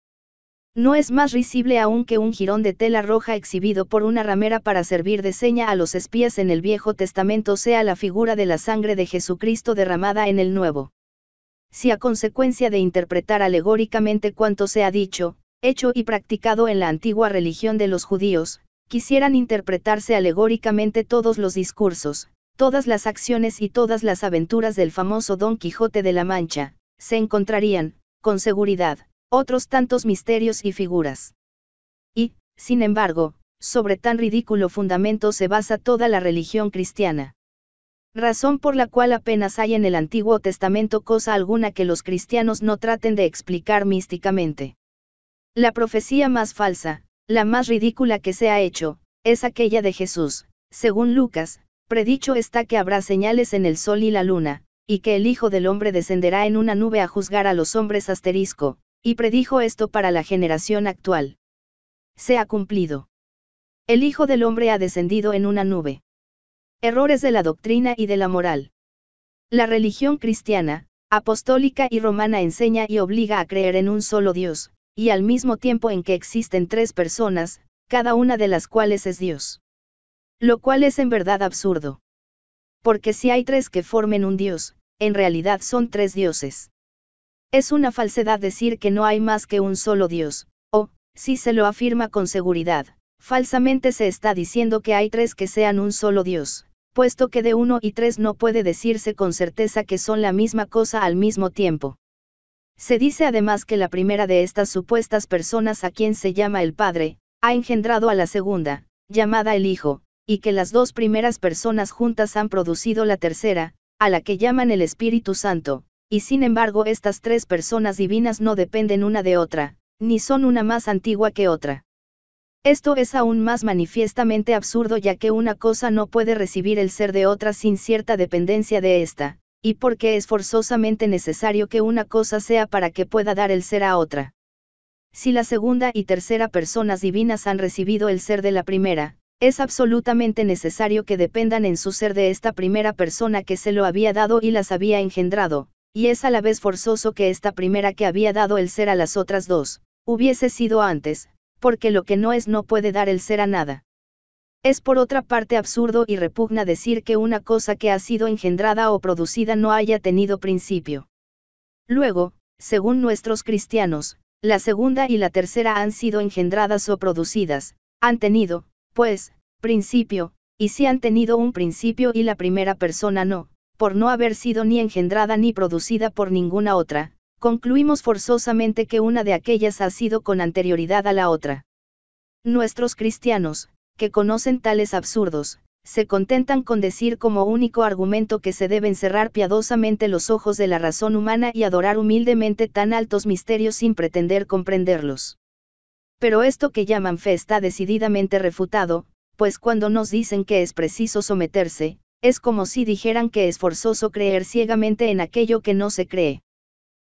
No es más risible aún que un jirón de tela roja exhibido por una ramera para servir de seña a los espías en el Viejo Testamento sea la figura de la sangre de Jesucristo derramada en el Nuevo. Si a consecuencia de interpretar alegóricamente cuanto se ha dicho, hecho y practicado en la antigua religión de los judíos, quisieran interpretarse alegóricamente todos los discursos, todas las acciones y todas las aventuras del famoso Don Quijote de la Mancha, se encontrarían, con seguridad, otros tantos misterios y figuras. Y, sin embargo, sobre tan ridículo fundamento se basa toda la religión cristiana. Razón por la cual apenas hay en el Antiguo Testamento cosa alguna que los cristianos no traten de explicar místicamente. La profecía más falsa, la más ridícula que se ha hecho, es aquella de Jesús, según Lucas, predicho está que habrá señales en el sol y la luna, y que el Hijo del Hombre descenderá en una nube a juzgar a los hombres asterisco, y predijo esto para la generación actual. Se ha cumplido. El Hijo del Hombre ha descendido en una nube. Errores de la doctrina y de la moral. La religión cristiana, apostólica y romana enseña y obliga a creer en un solo Dios, y al mismo tiempo en que existen tres personas, cada una de las cuales es Dios. Lo cual es en verdad absurdo. Porque si hay tres que formen un Dios, en realidad son tres dioses. Es una falsedad decir que no hay más que un solo Dios, o, si se lo afirma con seguridad, falsamente se está diciendo que hay tres que sean un solo Dios, puesto que de uno y tres no puede decirse con certeza que son la misma cosa al mismo tiempo. Se dice además que la primera de estas supuestas personas a quien se llama el Padre, ha engendrado a la segunda, llamada el Hijo, y que las dos primeras personas juntas han producido la tercera, a la que llaman el Espíritu Santo, y sin embargo estas tres personas divinas no dependen una de otra, ni son una más antigua que otra. Esto es aún más manifiestamente absurdo ya que una cosa no puede recibir el ser de otra sin cierta dependencia de ésta, y porque es forzosamente necesario que una cosa sea para que pueda dar el ser a otra. Si la segunda y tercera personas divinas han recibido el ser de la primera, es absolutamente necesario que dependan en su ser de esta primera persona que se lo había dado y las había engendrado, y es a la vez forzoso que esta primera que había dado el ser a las otras dos, hubiese sido antes, porque lo que no es no puede dar el ser a nada. Es por otra parte absurdo y repugna decir que una cosa que ha sido engendrada o producida no haya tenido principio. Luego, según nuestros cristianos, la segunda y la tercera han sido engendradas o producidas, han tenido, pues, principio, y si han tenido un principio y la primera persona no, por no haber sido ni engendrada ni producida por ninguna otra, concluimos forzosamente que una de aquellas ha sido con anterioridad a la otra. Nuestros cristianos, que conocen tales absurdos, se contentan con decir como único argumento que se deben cerrar piadosamente los ojos de la razón humana y adorar humildemente tan altos misterios sin pretender comprenderlos. Pero esto que llaman fe está decididamente refutado, pues cuando nos dicen que es preciso someterse, es como si dijeran que es forzoso creer ciegamente en aquello que no se cree.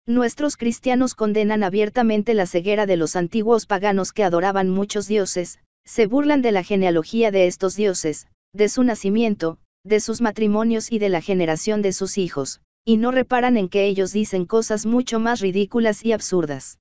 Nuestros cristianos condenan abiertamente la ceguera de los antiguos paganos que adoraban muchos dioses, se burlan de la genealogía de estos dioses, de su nacimiento, de sus matrimonios y de la generación de sus hijos, y no reparan en que ellos dicen cosas mucho más ridículas y absurdas.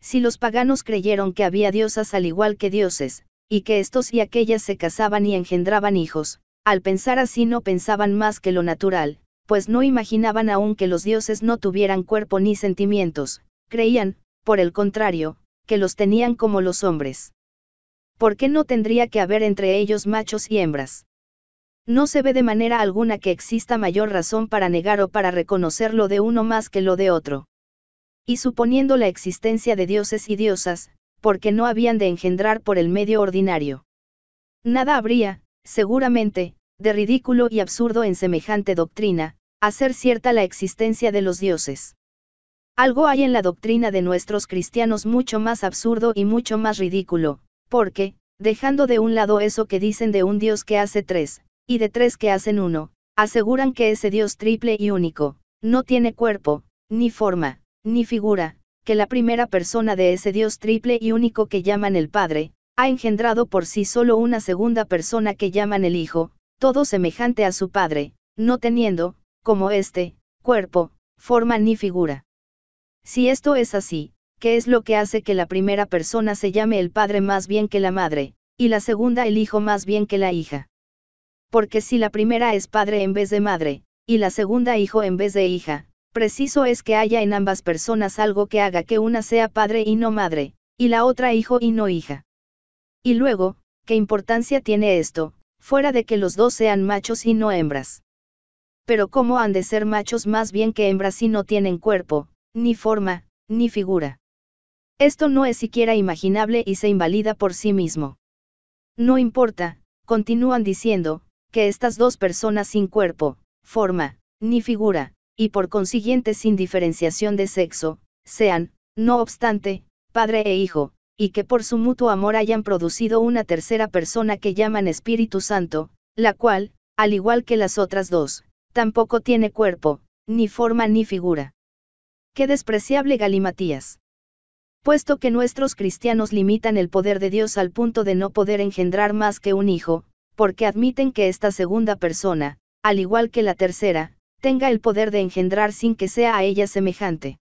Si los paganos creyeron que había diosas al igual que dioses, y que estos y aquellas se casaban y engendraban hijos, al pensar así no pensaban más que lo natural, pues no imaginaban aún que los dioses no tuvieran cuerpo ni sentimientos, creían, por el contrario, que los tenían como los hombres. ¿Por qué no tendría que haber entre ellos machos y hembras? No se ve de manera alguna que exista mayor razón para negar o para reconocer lo de uno más que lo de otro. Y suponiendo la existencia de dioses y diosas, porque no habían de engendrar por el medio ordinario. Nada habría, seguramente, de ridículo y absurdo en semejante doctrina, hacer cierta la existencia de los dioses. Algo hay en la doctrina de nuestros cristianos mucho más absurdo y mucho más ridículo, porque, dejando de un lado eso que dicen de un Dios que hace tres, y de tres que hacen uno, aseguran que ese Dios triple y único, no tiene cuerpo, ni forma, ni figura, que la primera persona de ese Dios triple y único que llaman el Padre, ha engendrado por sí solo una segunda persona que llaman el Hijo, todo semejante a su Padre, no teniendo, como éste, cuerpo, forma ni figura. Si esto es así, ¿qué es lo que hace que la primera persona se llame el Padre más bien que la Madre, y la segunda el Hijo más bien que la hija? Porque si la primera es Padre en vez de Madre, y la segunda Hijo en vez de hija, preciso es que haya en ambas personas algo que haga que una sea Padre y no Madre, y la otra Hijo y no hija. Y luego, ¿qué importancia tiene esto, fuera de que los dos sean machos y no hembras? Pero ¿cómo han de ser machos más bien que hembras si no tienen cuerpo, ni forma, ni figura? Esto no es siquiera imaginable y se invalida por sí mismo. No importa, continúan diciendo, que estas dos personas sin cuerpo, forma, ni figura, y por consiguiente sin diferenciación de sexo, sean, no obstante, padre e hijo, y que por su mutuo amor hayan producido una tercera persona que llaman Espíritu Santo, la cual, al igual que las otras dos, tampoco tiene cuerpo, ni forma ni figura. Qué despreciable galimatías. Puesto que nuestros cristianos limitan el poder de Dios al punto de no poder engendrar más que un hijo, porque admiten que esta segunda persona, al igual que la tercera, tenga el poder de engendrar sin que sea a ella semejante.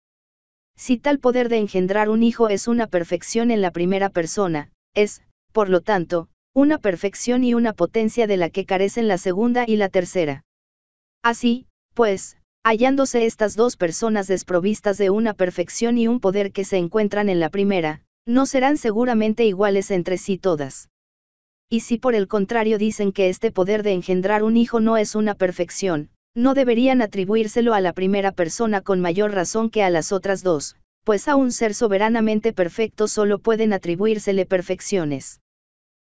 Si tal poder de engendrar un hijo es una perfección en la primera persona, es, por lo tanto, una perfección y una potencia de la que carecen la segunda y la tercera. Así, pues, hallándose estas dos personas desprovistas de una perfección y un poder que se encuentran en la primera, no serán seguramente iguales entre sí todas. Y si por el contrario dicen que este poder de engendrar un hijo no es una perfección, no deberían atribuírselo a la primera persona con mayor razón que a las otras dos, pues a un ser soberanamente perfecto solo pueden atribuírsele perfecciones.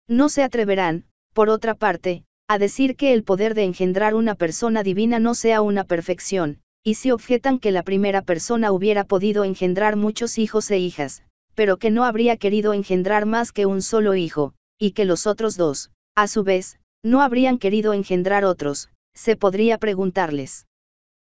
No se atreverán, por otra parte, a decir que el poder de engendrar una persona divina no sea una perfección, y si objetan que la primera persona hubiera podido engendrar muchos hijos e hijas, pero que no habría querido engendrar más que un solo hijo, y que los otros dos, a su vez, no habrían querido engendrar otros, se podría preguntarles.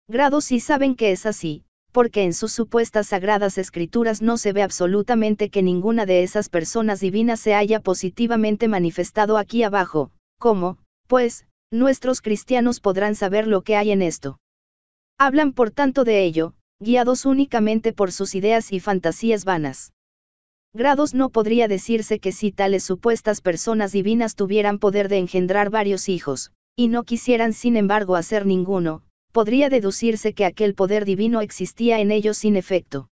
Grados si saben que es así, porque en sus supuestas sagradas escrituras no se ve absolutamente que ninguna de esas personas divinas se haya positivamente manifestado aquí abajo, ¿cómo, pues, nuestros cristianos podrán saber lo que hay en esto? Hablan por tanto de ello, guiados únicamente por sus ideas y fantasías vanas. Grados no podría decirse que si tales supuestas personas divinas tuvieran poder de engendrar varios hijos, y no quisieran sin embargo hacer ninguno, podría deducirse que aquel poder divino existía en ellos sin efecto.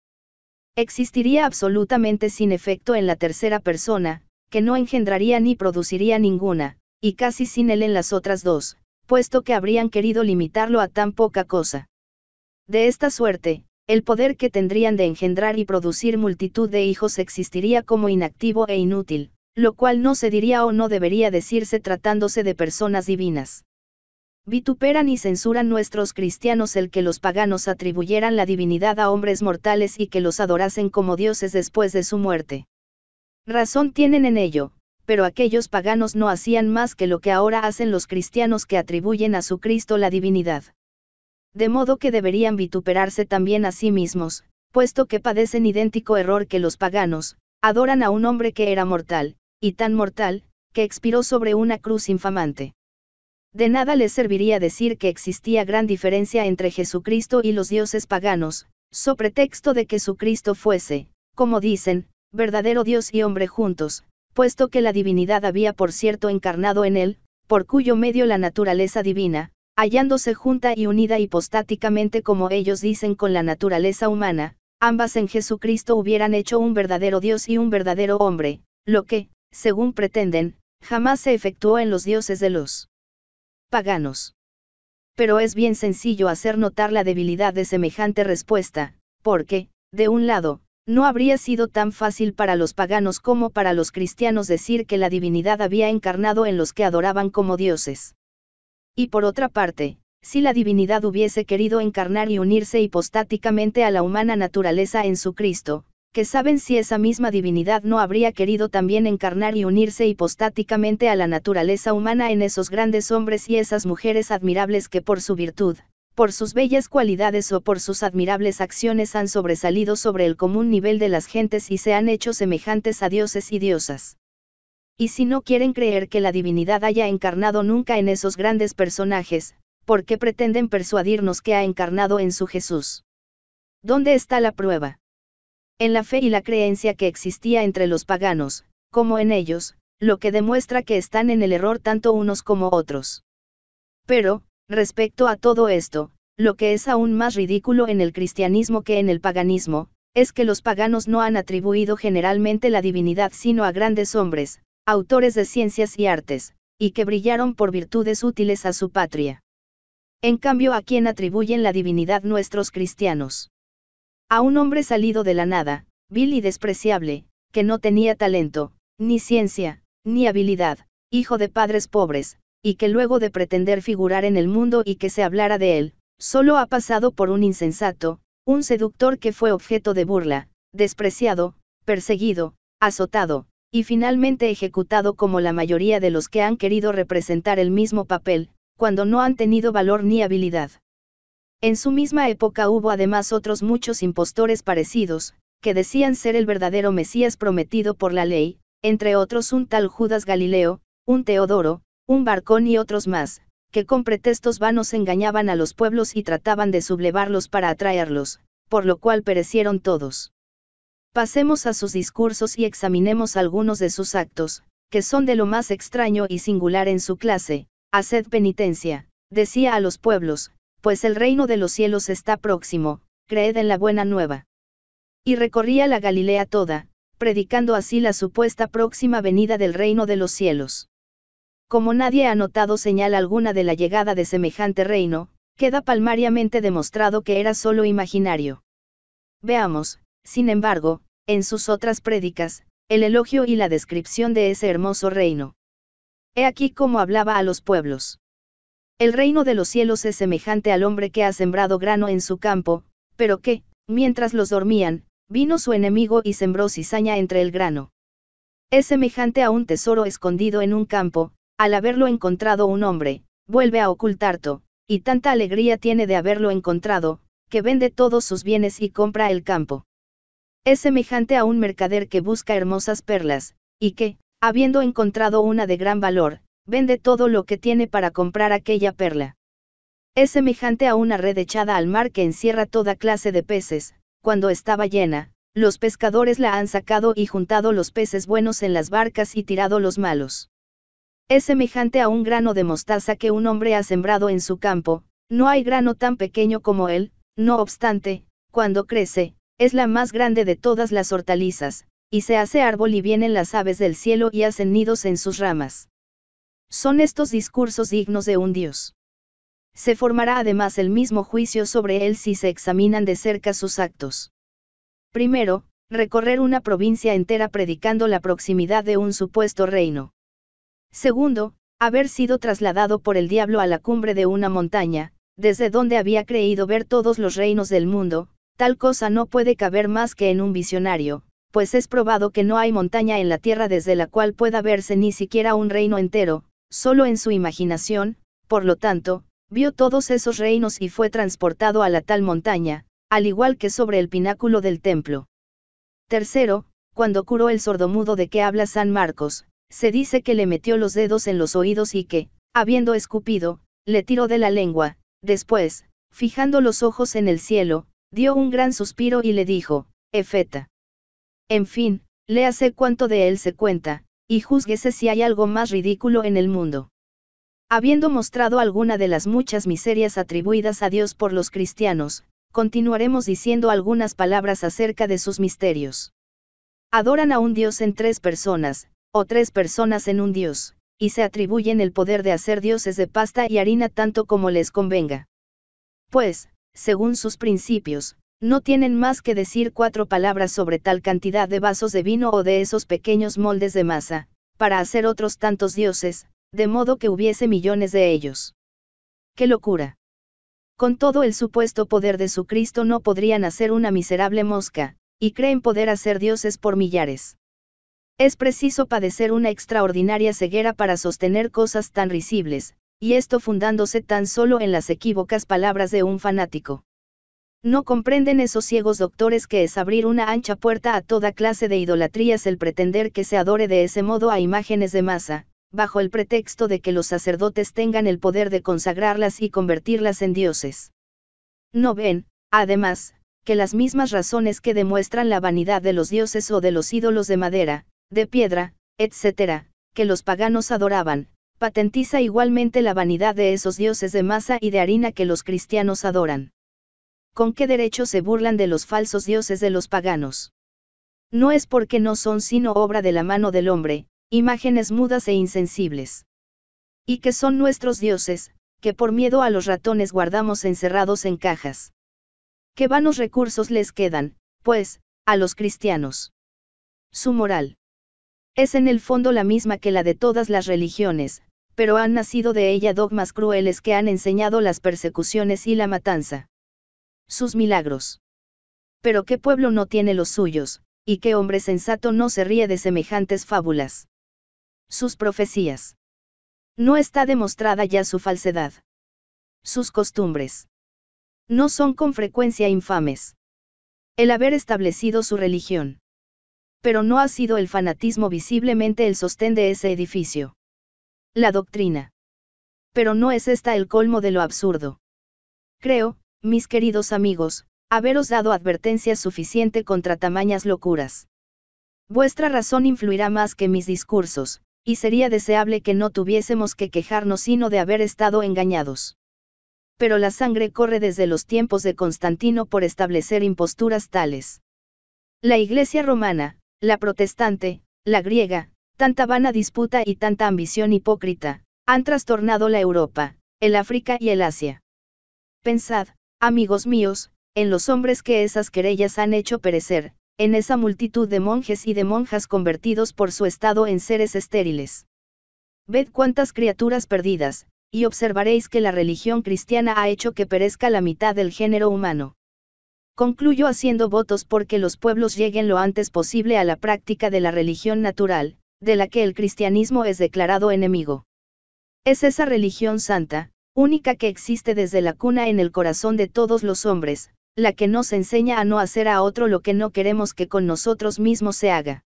Existiría absolutamente sin efecto en la tercera persona, que no engendraría ni produciría ninguna, y casi sin él en las otras dos, puesto que habrían querido limitarlo a tan poca cosa. De esta suerte, el poder que tendrían de engendrar y producir multitud de hijos existiría como inactivo e inútil lo cual no se diría o no debería decirse tratándose de personas divinas. Vituperan y censuran nuestros cristianos el que los paganos atribuyeran la divinidad a hombres mortales y que los adorasen como dioses después de su muerte. Razón tienen en ello, pero aquellos paganos no hacían más que lo que ahora hacen los cristianos que atribuyen a su Cristo la divinidad. De modo que deberían vituperarse también a sí mismos, puesto que padecen idéntico error que los paganos, adoran a un hombre que era mortal, y tan mortal, que expiró sobre una cruz infamante. De nada les serviría decir que existía gran diferencia entre Jesucristo y los dioses paganos, so pretexto de que su Cristo fuese, como dicen, verdadero Dios y hombre juntos, puesto que la divinidad había por cierto encarnado en él, por cuyo medio la naturaleza divina, hallándose junta y unida hipostáticamente como ellos dicen con la naturaleza humana, ambas en Jesucristo hubieran hecho un verdadero Dios y un verdadero hombre, lo que, según pretenden, jamás se efectuó en los dioses de los paganos. Pero es bien sencillo hacer notar la debilidad de semejante respuesta, porque, de un lado, no habría sido tan fácil para los paganos como para los cristianos decir que la divinidad había encarnado en los que adoraban como dioses. Y por otra parte, si la divinidad hubiese querido encarnar y unirse hipostáticamente a la humana naturaleza en su Cristo, que saben si esa misma divinidad no habría querido también encarnar y unirse hipostáticamente a la naturaleza humana en esos grandes hombres y esas mujeres admirables que por su virtud, por sus bellas cualidades o por sus admirables acciones han sobresalido sobre el común nivel de las gentes y se han hecho semejantes a dioses y diosas. Y si no quieren creer que la divinidad haya encarnado nunca en esos grandes personajes, ¿por qué pretenden persuadirnos que ha encarnado en su Jesús? ¿Dónde está la prueba? en la fe y la creencia que existía entre los paganos, como en ellos, lo que demuestra que están en el error tanto unos como otros. Pero, respecto a todo esto, lo que es aún más ridículo en el cristianismo que en el paganismo, es que los paganos no han atribuido generalmente la divinidad sino a grandes hombres, autores de ciencias y artes, y que brillaron por virtudes útiles a su patria. En cambio, ¿a quién atribuyen la divinidad nuestros cristianos? A un hombre salido de la nada, vil y despreciable, que no tenía talento, ni ciencia, ni habilidad, hijo de padres pobres, y que luego de pretender figurar en el mundo y que se hablara de él, solo ha pasado por un insensato, un seductor que fue objeto de burla, despreciado, perseguido, azotado, y finalmente ejecutado como la mayoría de los que han querido representar el mismo papel, cuando no han tenido valor ni habilidad. En su misma época hubo además otros muchos impostores parecidos, que decían ser el verdadero Mesías prometido por la ley, entre otros un tal Judas Galileo, un Teodoro, un Barcón y otros más, que con pretextos vanos engañaban a los pueblos y trataban de sublevarlos para atraerlos, por lo cual perecieron todos. Pasemos a sus discursos y examinemos algunos de sus actos, que son de lo más extraño y singular en su clase, haced penitencia, decía a los pueblos, pues el reino de los cielos está próximo, creed en la buena nueva. Y recorría la Galilea toda, predicando así la supuesta próxima venida del reino de los cielos. Como nadie ha notado señal alguna de la llegada de semejante reino, queda palmariamente demostrado que era solo imaginario. Veamos, sin embargo, en sus otras prédicas, el elogio y la descripción de ese hermoso reino. He aquí cómo hablaba a los pueblos. El reino de los cielos es semejante al hombre que ha sembrado grano en su campo, pero que, mientras los dormían, vino su enemigo y sembró cizaña entre el grano. Es semejante a un tesoro escondido en un campo, al haberlo encontrado un hombre, vuelve a ocultarlo, y tanta alegría tiene de haberlo encontrado, que vende todos sus bienes y compra el campo. Es semejante a un mercader que busca hermosas perlas, y que, habiendo encontrado una de gran valor, vende todo lo que tiene para comprar aquella perla. Es semejante a una red echada al mar que encierra toda clase de peces, cuando estaba llena, los pescadores la han sacado y juntado los peces buenos en las barcas y tirado los malos. Es semejante a un grano de mostaza que un hombre ha sembrado en su campo, no hay grano tan pequeño como él, no obstante, cuando crece, es la más grande de todas las hortalizas, y se hace árbol y vienen las aves del cielo y hacen nidos en sus ramas. Son estos discursos dignos de un Dios. Se formará además el mismo juicio sobre él si se examinan de cerca sus actos. Primero, recorrer una provincia entera predicando la proximidad de un supuesto reino. Segundo, haber sido trasladado por el diablo a la cumbre de una montaña, desde donde había creído ver todos los reinos del mundo, tal cosa no puede caber más que en un visionario, pues es probado que no hay montaña en la tierra desde la cual pueda verse ni siquiera un reino entero, solo en su imaginación, por lo tanto, vio todos esos reinos y fue transportado a la tal montaña, al igual que sobre el pináculo del templo. Tercero, cuando curó el sordomudo de que habla San Marcos, se dice que le metió los dedos en los oídos y que, habiendo escupido, le tiró de la lengua, después, fijando los ojos en el cielo, dio un gran suspiro y le dijo, Efeta. En fin, léase cuánto de él se cuenta, y júzguese si hay algo más ridículo en el mundo. Habiendo mostrado alguna de las muchas miserias atribuidas a Dios por los cristianos, continuaremos diciendo algunas palabras acerca de sus misterios. Adoran a un Dios en tres personas, o tres personas en un Dios, y se atribuyen el poder de hacer dioses de pasta y harina tanto como les convenga. Pues, según sus principios, no tienen más que decir cuatro palabras sobre tal cantidad de vasos de vino o de esos pequeños moldes de masa, para hacer otros tantos dioses, de modo que hubiese millones de ellos. ¡Qué locura! Con todo el supuesto poder de su Cristo no podrían hacer una miserable mosca, y creen poder hacer dioses por millares. Es preciso padecer una extraordinaria ceguera para sostener cosas tan risibles, y esto fundándose tan solo en las equívocas palabras de un fanático. No comprenden esos ciegos doctores que es abrir una ancha puerta a toda clase de idolatrías el pretender que se adore de ese modo a imágenes de masa, bajo el pretexto de que los sacerdotes tengan el poder de consagrarlas y convertirlas en dioses. No ven, además, que las mismas razones que demuestran la vanidad de los dioses o de los ídolos de madera, de piedra, etc., que los paganos adoraban, patentiza igualmente la vanidad de esos dioses de masa y de harina que los cristianos adoran. ¿con qué derecho se burlan de los falsos dioses de los paganos? No es porque no son sino obra de la mano del hombre, imágenes mudas e insensibles. Y que son nuestros dioses, que por miedo a los ratones guardamos encerrados en cajas. Qué vanos recursos les quedan, pues, a los cristianos. Su moral. Es en el fondo la misma que la de todas las religiones, pero han nacido de ella dogmas crueles que han enseñado las persecuciones y la matanza sus milagros. Pero qué pueblo no tiene los suyos, y qué hombre sensato no se ríe de semejantes fábulas. Sus profecías. No está demostrada ya su falsedad. Sus costumbres. No son con frecuencia infames. El haber establecido su religión. Pero no ha sido el fanatismo visiblemente el sostén de ese edificio. La doctrina. Pero no es esta el colmo de lo absurdo. Creo, mis queridos amigos, haberos dado advertencia suficiente contra tamañas locuras. Vuestra razón influirá más que mis discursos, y sería deseable que no tuviésemos que quejarnos sino de haber estado engañados. Pero la sangre corre desde los tiempos de Constantino por establecer imposturas tales. La iglesia romana, la protestante, la griega, tanta vana disputa y tanta ambición hipócrita, han trastornado la Europa, el África y el Asia. Pensad, Amigos míos, en los hombres que esas querellas han hecho perecer, en esa multitud de monjes y de monjas convertidos por su estado en seres estériles. Ved cuántas criaturas perdidas, y observaréis que la religión cristiana ha hecho que perezca la mitad del género humano. Concluyo haciendo votos porque los pueblos lleguen lo antes posible a la práctica de la religión natural, de la que el cristianismo es declarado enemigo. Es esa religión santa, única que existe desde la cuna en el corazón de todos los hombres, la que nos enseña a no hacer a otro lo que no queremos que con nosotros mismos se haga.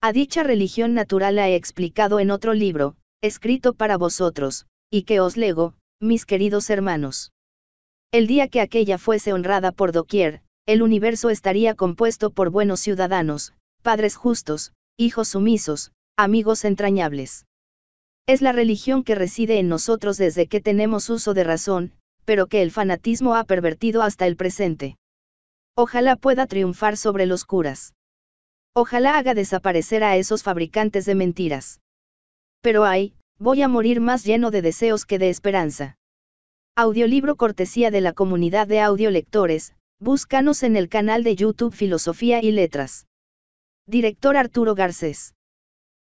A dicha religión natural la he explicado en otro libro, escrito para vosotros, y que os lego, mis queridos hermanos. El día que aquella fuese honrada por doquier, el universo estaría compuesto por buenos ciudadanos, padres justos, hijos sumisos, amigos entrañables. Es la religión que reside en nosotros desde que tenemos uso de razón, pero que el fanatismo ha pervertido hasta el presente. Ojalá pueda triunfar sobre los curas. Ojalá haga desaparecer a esos fabricantes de mentiras. Pero ay, voy a morir más lleno de deseos que de esperanza. Audiolibro cortesía de la comunidad de audiolectores, búscanos en el canal de YouTube Filosofía y Letras. Director Arturo Garcés.